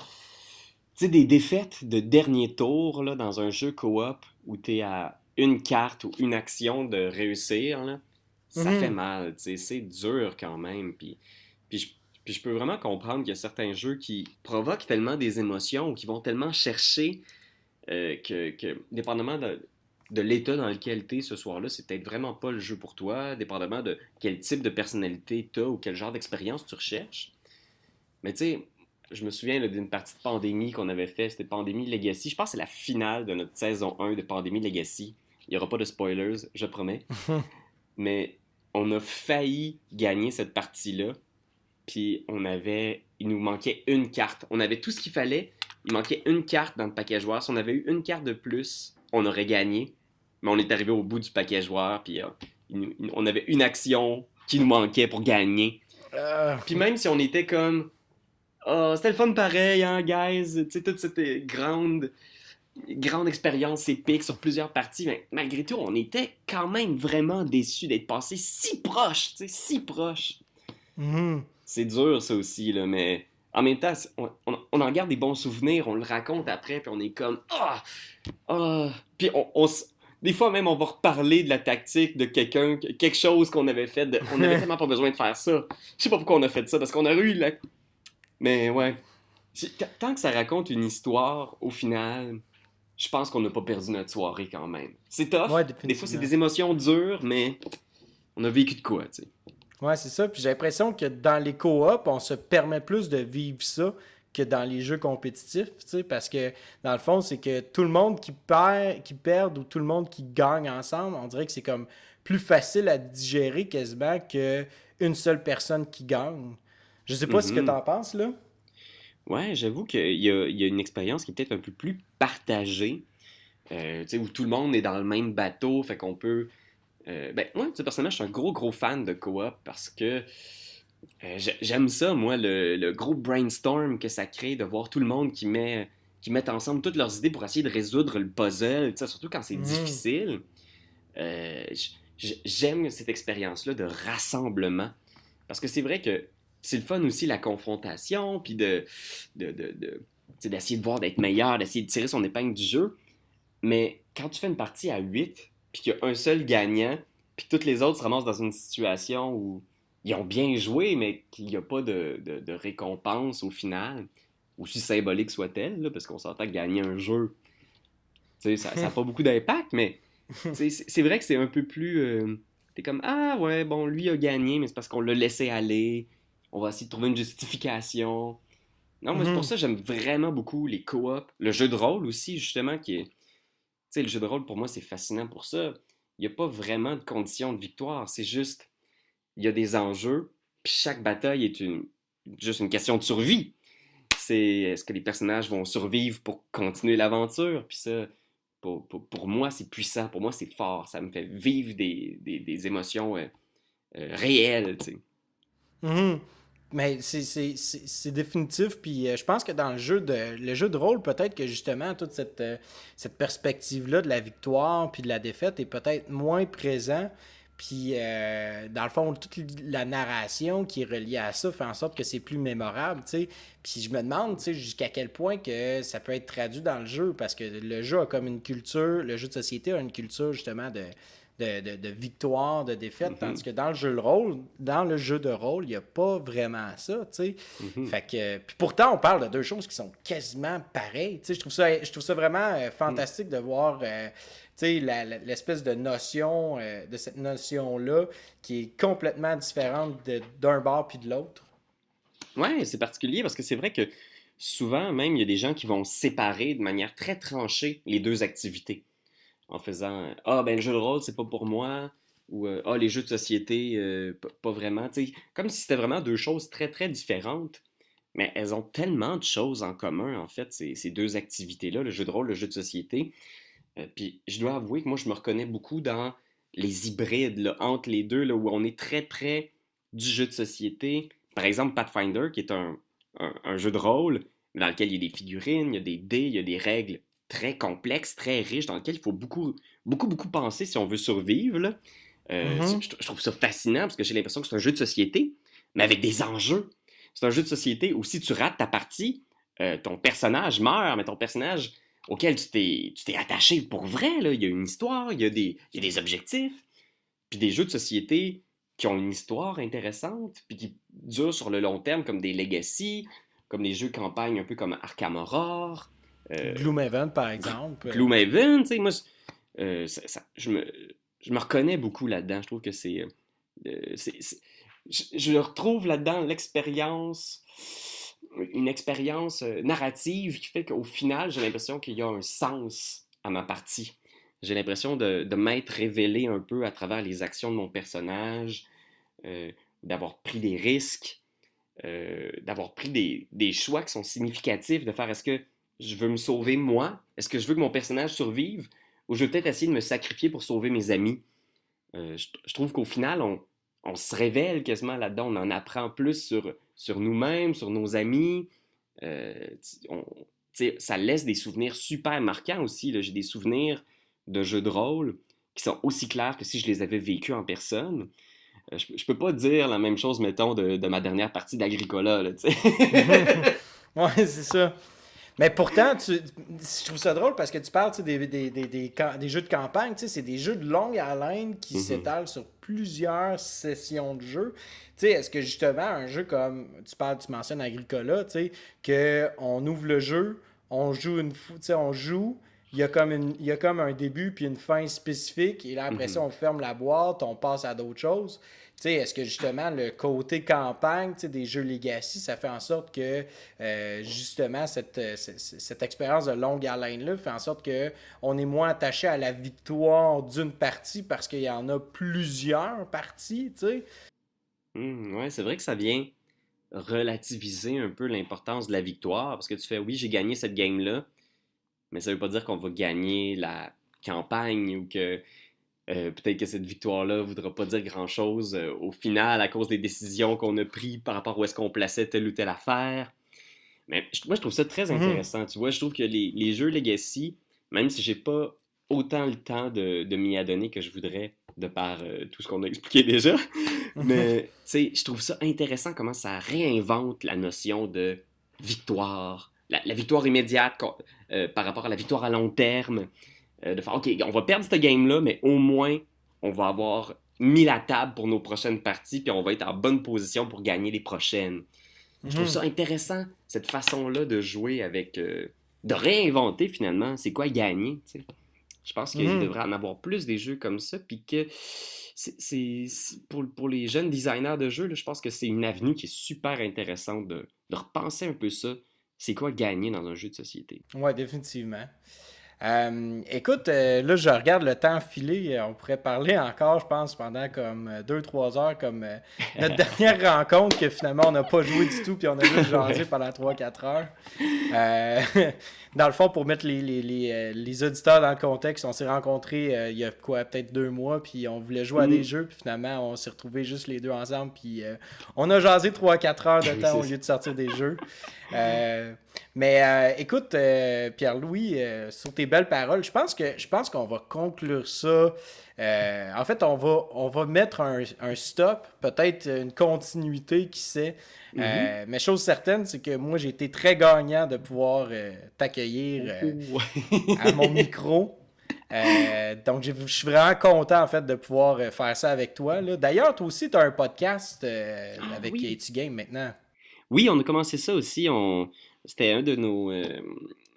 des défaites de dernier tour là, dans un jeu coop où tu es à une carte ou une action de réussir, ça mhm. fait mal. C'est dur quand même. Puis, puis, je, peux vraiment comprendre qu'il y a certains jeux qui provoquent tellement des émotions ou qui vont tellement chercher euh, que, dépendamment de, de l'état dans lequel tu es ce soir-là, c'est peut-être vraiment pas le jeu pour toi, dépendamment de quel type de personnalité tu as ou quel genre d'expérience tu recherches. Mais tu sais, je me souviens d'une partie de pandémie qu'on avait fait, c'était Pandémie Legacy. Je pense que c'est la finale de notre saison 1 de Pandémie Legacy. Il n'y aura pas de spoilers, je promets. Mais on a failli gagner cette partie-là. Puis on avait. Il nous manquait une carte. On avait tout ce qu'il fallait. Il manquait une carte dans le paquet Si on avait eu une carte de plus, on aurait gagné mais on est arrivé au bout du paquet joueur, puis euh, on avait une action qui nous manquait pour gagner. Euh... Puis même si on était comme, oh, c'était le fun pareil, hein, guys, tu sais, toute cette grande, grande expérience épique sur plusieurs parties, mais malgré tout, on était quand même vraiment déçus d'être passé si proche, tu sais, si proche. Mm-hmm. C'est dur, ça aussi, là, mais en même temps, on, on, en garde des bons souvenirs, on le raconte après, puis on est comme Ah! ah! Puis on, on, des fois même, on va reparler de la tactique de quelqu'un, quelque chose qu'on avait fait. on n'avait tellement pas besoin de faire ça. Je sais pas pourquoi on a fait ça, parce qu'on a eu la... Mais ouais. Tant que ça raconte une histoire, au final, je pense qu'on n'a pas perdu notre soirée quand même. C'est tough. des fois, c'est des émotions dures, mais on a vécu de quoi, tu sais. Ouais, c'est ça. Puis j'ai l'impression que dans les co co-op on se permet plus de vivre ça que dans les jeux compétitifs, parce que dans le fond, c'est que tout le monde qui perd, qui ou tout le monde qui gagne ensemble, on dirait que c'est comme plus facile à digérer quasiment qu'une seule personne qui gagne. Je sais pas ce que mm-hmm. tu en penses, là. Ouais, j'avoue qu'il y, a une expérience qui est peut-être un peu plus partagée, euh, où tout le monde est dans le même bateau, fait qu'on peut... Euh, ben, moi, sais, personnellement, je suis un gros, gros fan de coop parce que euh, j'aime ça, moi, le, le, gros brainstorm que ça crée de voir tout le monde qui met qui mettent ensemble toutes leurs idées pour essayer de résoudre le puzzle, surtout quand c'est mm. difficile. Euh, j'aime cette expérience-là de rassemblement. Parce que c'est vrai que c'est le fun aussi, la confrontation, puis de, de, de, d'essayer de, voir d'être meilleur, d'essayer de tirer son épingle du jeu. Mais quand tu fais une partie à 8, puis qu'il y a un seul gagnant, puis toutes les autres se ramassent dans une situation où ils ont bien joué, mais qu'il n'y a pas de, récompense au final, aussi symbolique soit-elle, parce qu'on s'entend gagner un jeu, ça n'a pas beaucoup d'impact, mais c'est vrai que c'est un peu plus. Euh, t'es comme Ah ouais, bon, lui a gagné, mais c'est parce qu'on l'a laissé aller. On va essayer de trouver une justification. Non, mais c'est pour mhm. ça que j'aime vraiment beaucoup les co-op. Le jeu de rôle aussi, justement, qui est. Tu sais, le jeu de rôle, pour moi, c'est fascinant pour ça. Il n'y a pas vraiment de condition de victoire. C'est juste il y a des enjeux, puis chaque bataille est une, juste une question de survie. C'est est-ce que les personnages vont survivre pour continuer l'aventure? Puis ça, pour, pour, moi, c'est puissant, pour moi, c'est fort, ça me fait vivre des, des, des émotions euh, euh, réelles, tu sais. Mm-hmm. Mais c'est définitif. Puis euh, je pense que dans le jeu de, le jeu de rôle, peut-être que justement, toute cette, cette perspective-là de la victoire puis de la défaite est peut-être moins présent. Puis, euh, dans le fond, toute la narration qui est reliée à ça fait en sorte que c'est plus mémorable, tu sais. Puis je me demande, tu sais, jusqu'à quel point que ça peut être traduit dans le jeu, parce que le jeu a comme une culture, le jeu de société a une culture, justement, de, de, victoire, de défaite. Mhm. Tandis que dans le jeu de rôle, dans le jeu de rôle, il n'y a pas vraiment ça. Mhm. fait que, pourtant, on parle de deux choses qui sont quasiment pareilles. Je trouve, ça, je trouve ça vraiment euh, mhm. fantastique de voir euh, l'espèce de notion, euh, de cette notion-là, qui est complètement différente d'un bord puis de l'autre. Oui, c'est particulier parce que c'est vrai que souvent, même, il y a des gens qui vont séparer de manière très tranchée les deux activités en faisant Ah, ben le jeu de rôle, c'est pas pour moi, ou euh, Ah, les jeux de société, euh, pas vraiment. comme si c'était vraiment deux choses très, très différentes. Mais elles ont tellement de choses en commun, en fait, ces, deux activités-là, le jeu de rôle, le jeu de société. Euh, puis je dois avouer que moi, je me reconnais beaucoup dans les hybrides entre les deux, là, où on est très très du jeu de société. Par exemple, Pathfinder, qui est un, jeu de rôle dans lequel il y a des figurines, il y a des dés, il y a des règles très complexe, très riche, dans lequel il faut beaucoup, beaucoup, beaucoup penser si on veut survivre. Euh, mm-hmm. je, trouve ça fascinant parce que j'ai l'impression que c'est un jeu de société, mais avec des enjeux. C'est un jeu de société où si tu rates ta partie, euh, ton personnage meurt, mais ton personnage auquel tu t'es attaché pour vrai, là. il y a une histoire, il y a, des, il y a des objectifs. Puis des jeux de société qui ont une histoire intéressante, puis qui durent sur le long terme, comme des Legacy, comme des jeux campagne un peu comme Arkham Horror. Euh, Gloomhaven, par exemple. Gloomhaven, tu sais, moi, euh, je, me, je me reconnais beaucoup là-dedans. Je trouve que c'est. Euh, je, retrouve là-dedans l'expérience, une expérience narrative qui fait qu'au final, j'ai l'impression qu'il y a un sens à ma partie. J'ai l'impression de, m'être révélé un peu à travers les actions de mon personnage, d'avoir pris des risques, d'avoir pris des, des, choix qui sont significatifs, de faire est-ce que je veux me sauver moi? Est-ce que je veux que mon personnage survive? Ou je veux peut-être essayer de me sacrifier pour sauver mes amis? Euh, je, trouve qu'au final, on, se révèle quasiment là-dedans. On en apprend plus sur, nous-mêmes, sur nos amis. Euh, ça laisse des souvenirs super marquants aussi. J'ai des souvenirs de jeux de rôle qui sont aussi clairs que si je les avais vécus en personne. Euh, je, peux pas dire la même chose, mettons, de, de ma dernière partie d'Agricola. ouais, c'est ça. Mais pourtant, je trouve ça drôle parce que tu parles des, jeux de campagne. C'est des jeux de longue haleine qui mm-hmm. s'étalent sur plusieurs sessions de jeu. Est-ce que justement, un jeu comme tu parles, tu mentionnes Agricola, qu'on ouvre le jeu, on joue une on joue. Il y, a comme une, il y a comme un début puis une fin spécifique. Et là, après mm-hmm. ça, on ferme la boîte, on passe à d'autres choses est-ce que justement le côté campagne des jeux Legacy, ça fait en sorte que euh, justement euh, cette, expérience de longue haleine-là fait en sorte qu'on est moins attaché à la victoire d'une partie parce qu'il y en a plusieurs parties, tu sais. Mmh, c'est vrai que ça vient relativiser un peu l'importance de la victoire parce que tu fais oui, j'ai gagné cette game-là, mais ça veut pas dire qu'on va gagner la campagne ou que euh, peut-être que cette victoire-là ne voudra pas dire grand-chose euh, au final à cause des décisions qu'on a prises par rapport à où est-ce qu'on plaçait telle ou telle affaire. Mais moi, je trouve ça très mhm. intéressant. Tu vois, je trouve que les, jeux Legacy, même si j'ai pas autant le temps de, de m'y adonner que je voudrais de par euh, tout ce qu'on a expliqué déjà, mais tu je trouve ça intéressant comment ça réinvente la notion de victoire, la victoire immédiate par rapport à la victoire à long terme. Euh, de faire OK, on va perdre ce game-là, mais au moins, on va avoir mis la table pour nos prochaines parties, puis on va être en bonne position pour gagner les prochaines. Je trouve mhm. ça intéressant, cette façon-là de jouer avec. Euh, de réinventer finalement, c'est quoi gagner. Je pense qu'il mhm. devrait en avoir plus des jeux comme ça, puis que c'est pour, pour, les jeunes designers de jeux, je pense que c'est une avenue qui est super intéressante de, de repenser un peu ça. C'est quoi gagner dans un jeu de société? Ouais, définitivement. Euh, écoute, euh, là, je regarde le temps filer. Euh, on pourrait parler encore, je pense, pendant comme 2-3 heures, comme notre dernière rencontre que finalement, on n'a pas joué du tout, puis on a juste jasé pendant 3-4 heures. dans le fond, pour mettre les, les, auditeurs dans le contexte, on s'est rencontrés il y a quoi, peut-être deux mois, puis on voulait jouer à des mm. jeux, puis finalement, on s'est retrouvés juste les deux ensemble, puis on a jasé 3-4 heures de temps au lieu de sortir des jeux. mais écoute, Pierre-Louis, sur tes belles paroles. Je pense que je pense qu'on va conclure ça. Euh, en fait, on va, on va mettre un, stop, peut-être une continuité, qui sait. Euh, mhm. mais chose certaine, c'est que moi, j'ai été très gagnant de pouvoir euh, t'accueillir à mon micro. donc, je suis vraiment content, en fait, de pouvoir faire ça avec toi. D'ailleurs, toi aussi, tu as un podcast ah avec oui. Game maintenant. Oui, on a commencé ça aussi. C'était un de nos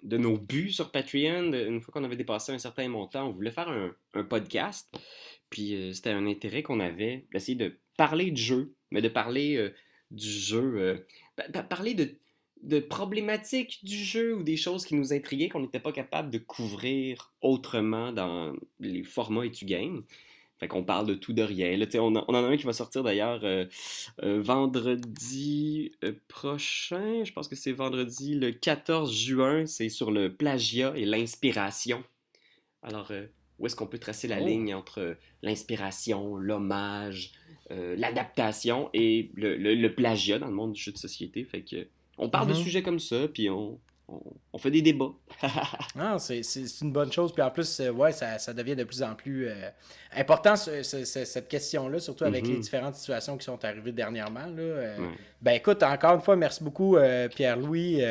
de nos buts sur Patreon. une fois qu'on avait dépassé un certain montant, on voulait faire un, podcast. Puis euh, c'était un intérêt qu'on avait d'essayer de parler de jeu, mais de parler euh, du jeu, euh, parler de, problématiques du jeu ou des choses qui nous intriguaient qu'on n'était pas capable de couvrir autrement dans les formats et tu 'on parle de tout, de rien. on, en a un qui va sortir d'ailleurs euh, euh, vendredi euh, prochain. Je pense que c'est vendredi le 14 juin. C'est sur le plagiat et l'inspiration. Alors, où est-ce qu'on peut tracer la oh. ligne entre l'inspiration, l'hommage, l'adaptation et le, plagiat dans le monde du jeu de société? Fait que on parle de mm-hmm. sujets comme ça, puis on, on, fait des débats. non, c'est une bonne chose. Puis en plus, euh, ouais, ça, ça devient de plus en plus euh, important, cette question-là, surtout avec les mhm. différentes situations qui sont arrivées dernièrement. Euh. Ben écoute, encore une fois, merci beaucoup, Pierre-Louis.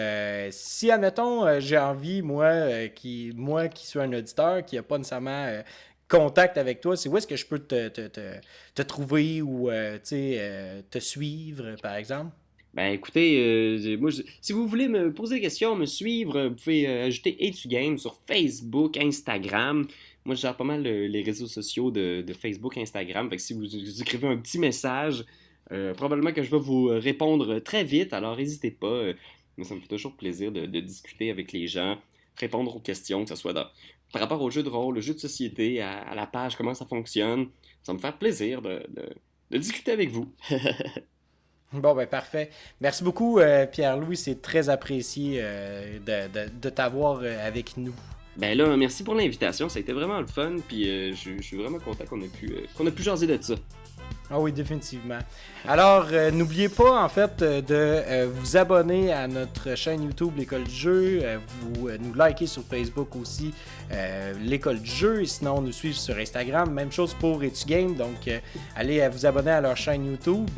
si, admettons, j'ai envie, moi qui, moi, qui suis un auditeur, qui n'a pas nécessairement contact avec toi, c'est où est-ce que je peux te, te, te, trouver ou tu te suivre, par exemple? Ben écoutez, euh, moi, si vous voulez me poser des questions, me suivre, vous pouvez euh, ajouter ajouter 2 Game sur Facebook, Instagram. Moi, je gère pas mal les réseaux sociaux de, Facebook, Instagram. Fait si vous, écrivez un petit message, euh, probablement que je vais vous répondre très vite. Alors n'hésitez pas. Mais ça me fait toujours plaisir de, discuter avec les gens, répondre aux questions, que ce soit par rapport au jeu de rôle, le jeu de société, à, la page, comment ça fonctionne. Ça me fait plaisir de discuter avec vous. Bon, ben parfait. Merci beaucoup, euh, Pierre-Louis. C'est très apprécié euh, de, t'avoir euh, avec nous. Ben là, merci pour l'invitation. Ça a été vraiment le fun. Puis je, suis vraiment content qu'on ait pu, qu'on a pu jaser de ça. Ah oui, définitivement. Alors, n'oubliez pas, en fait, de vous abonner à notre chaîne YouTube L'École du jeu, vous nous liker sur Facebook aussi, euh, l'école du jeu. Et sinon, nous suivre sur Instagram. Même chose pour EtuGame. Donc, euh, allez euh, vous abonner à leur chaîne YouTube.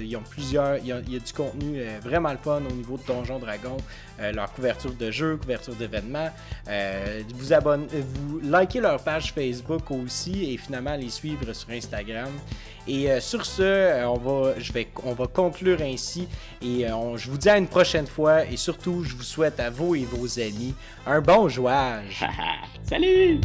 ils ont plusieurs. Il y a, du contenu vraiment le fun au niveau de Donjon Dragon. leur couverture de jeu, couverture d'événements. vous abonnez, vous likez leur page Facebook aussi et finalement les suivre sur Instagram. Et sur ce, on, va, je vais, on va conclure ainsi. Et je vous dis à une prochaine fois. Et surtout, je vous souhaite à vous et vos amis un bon jouage. Salut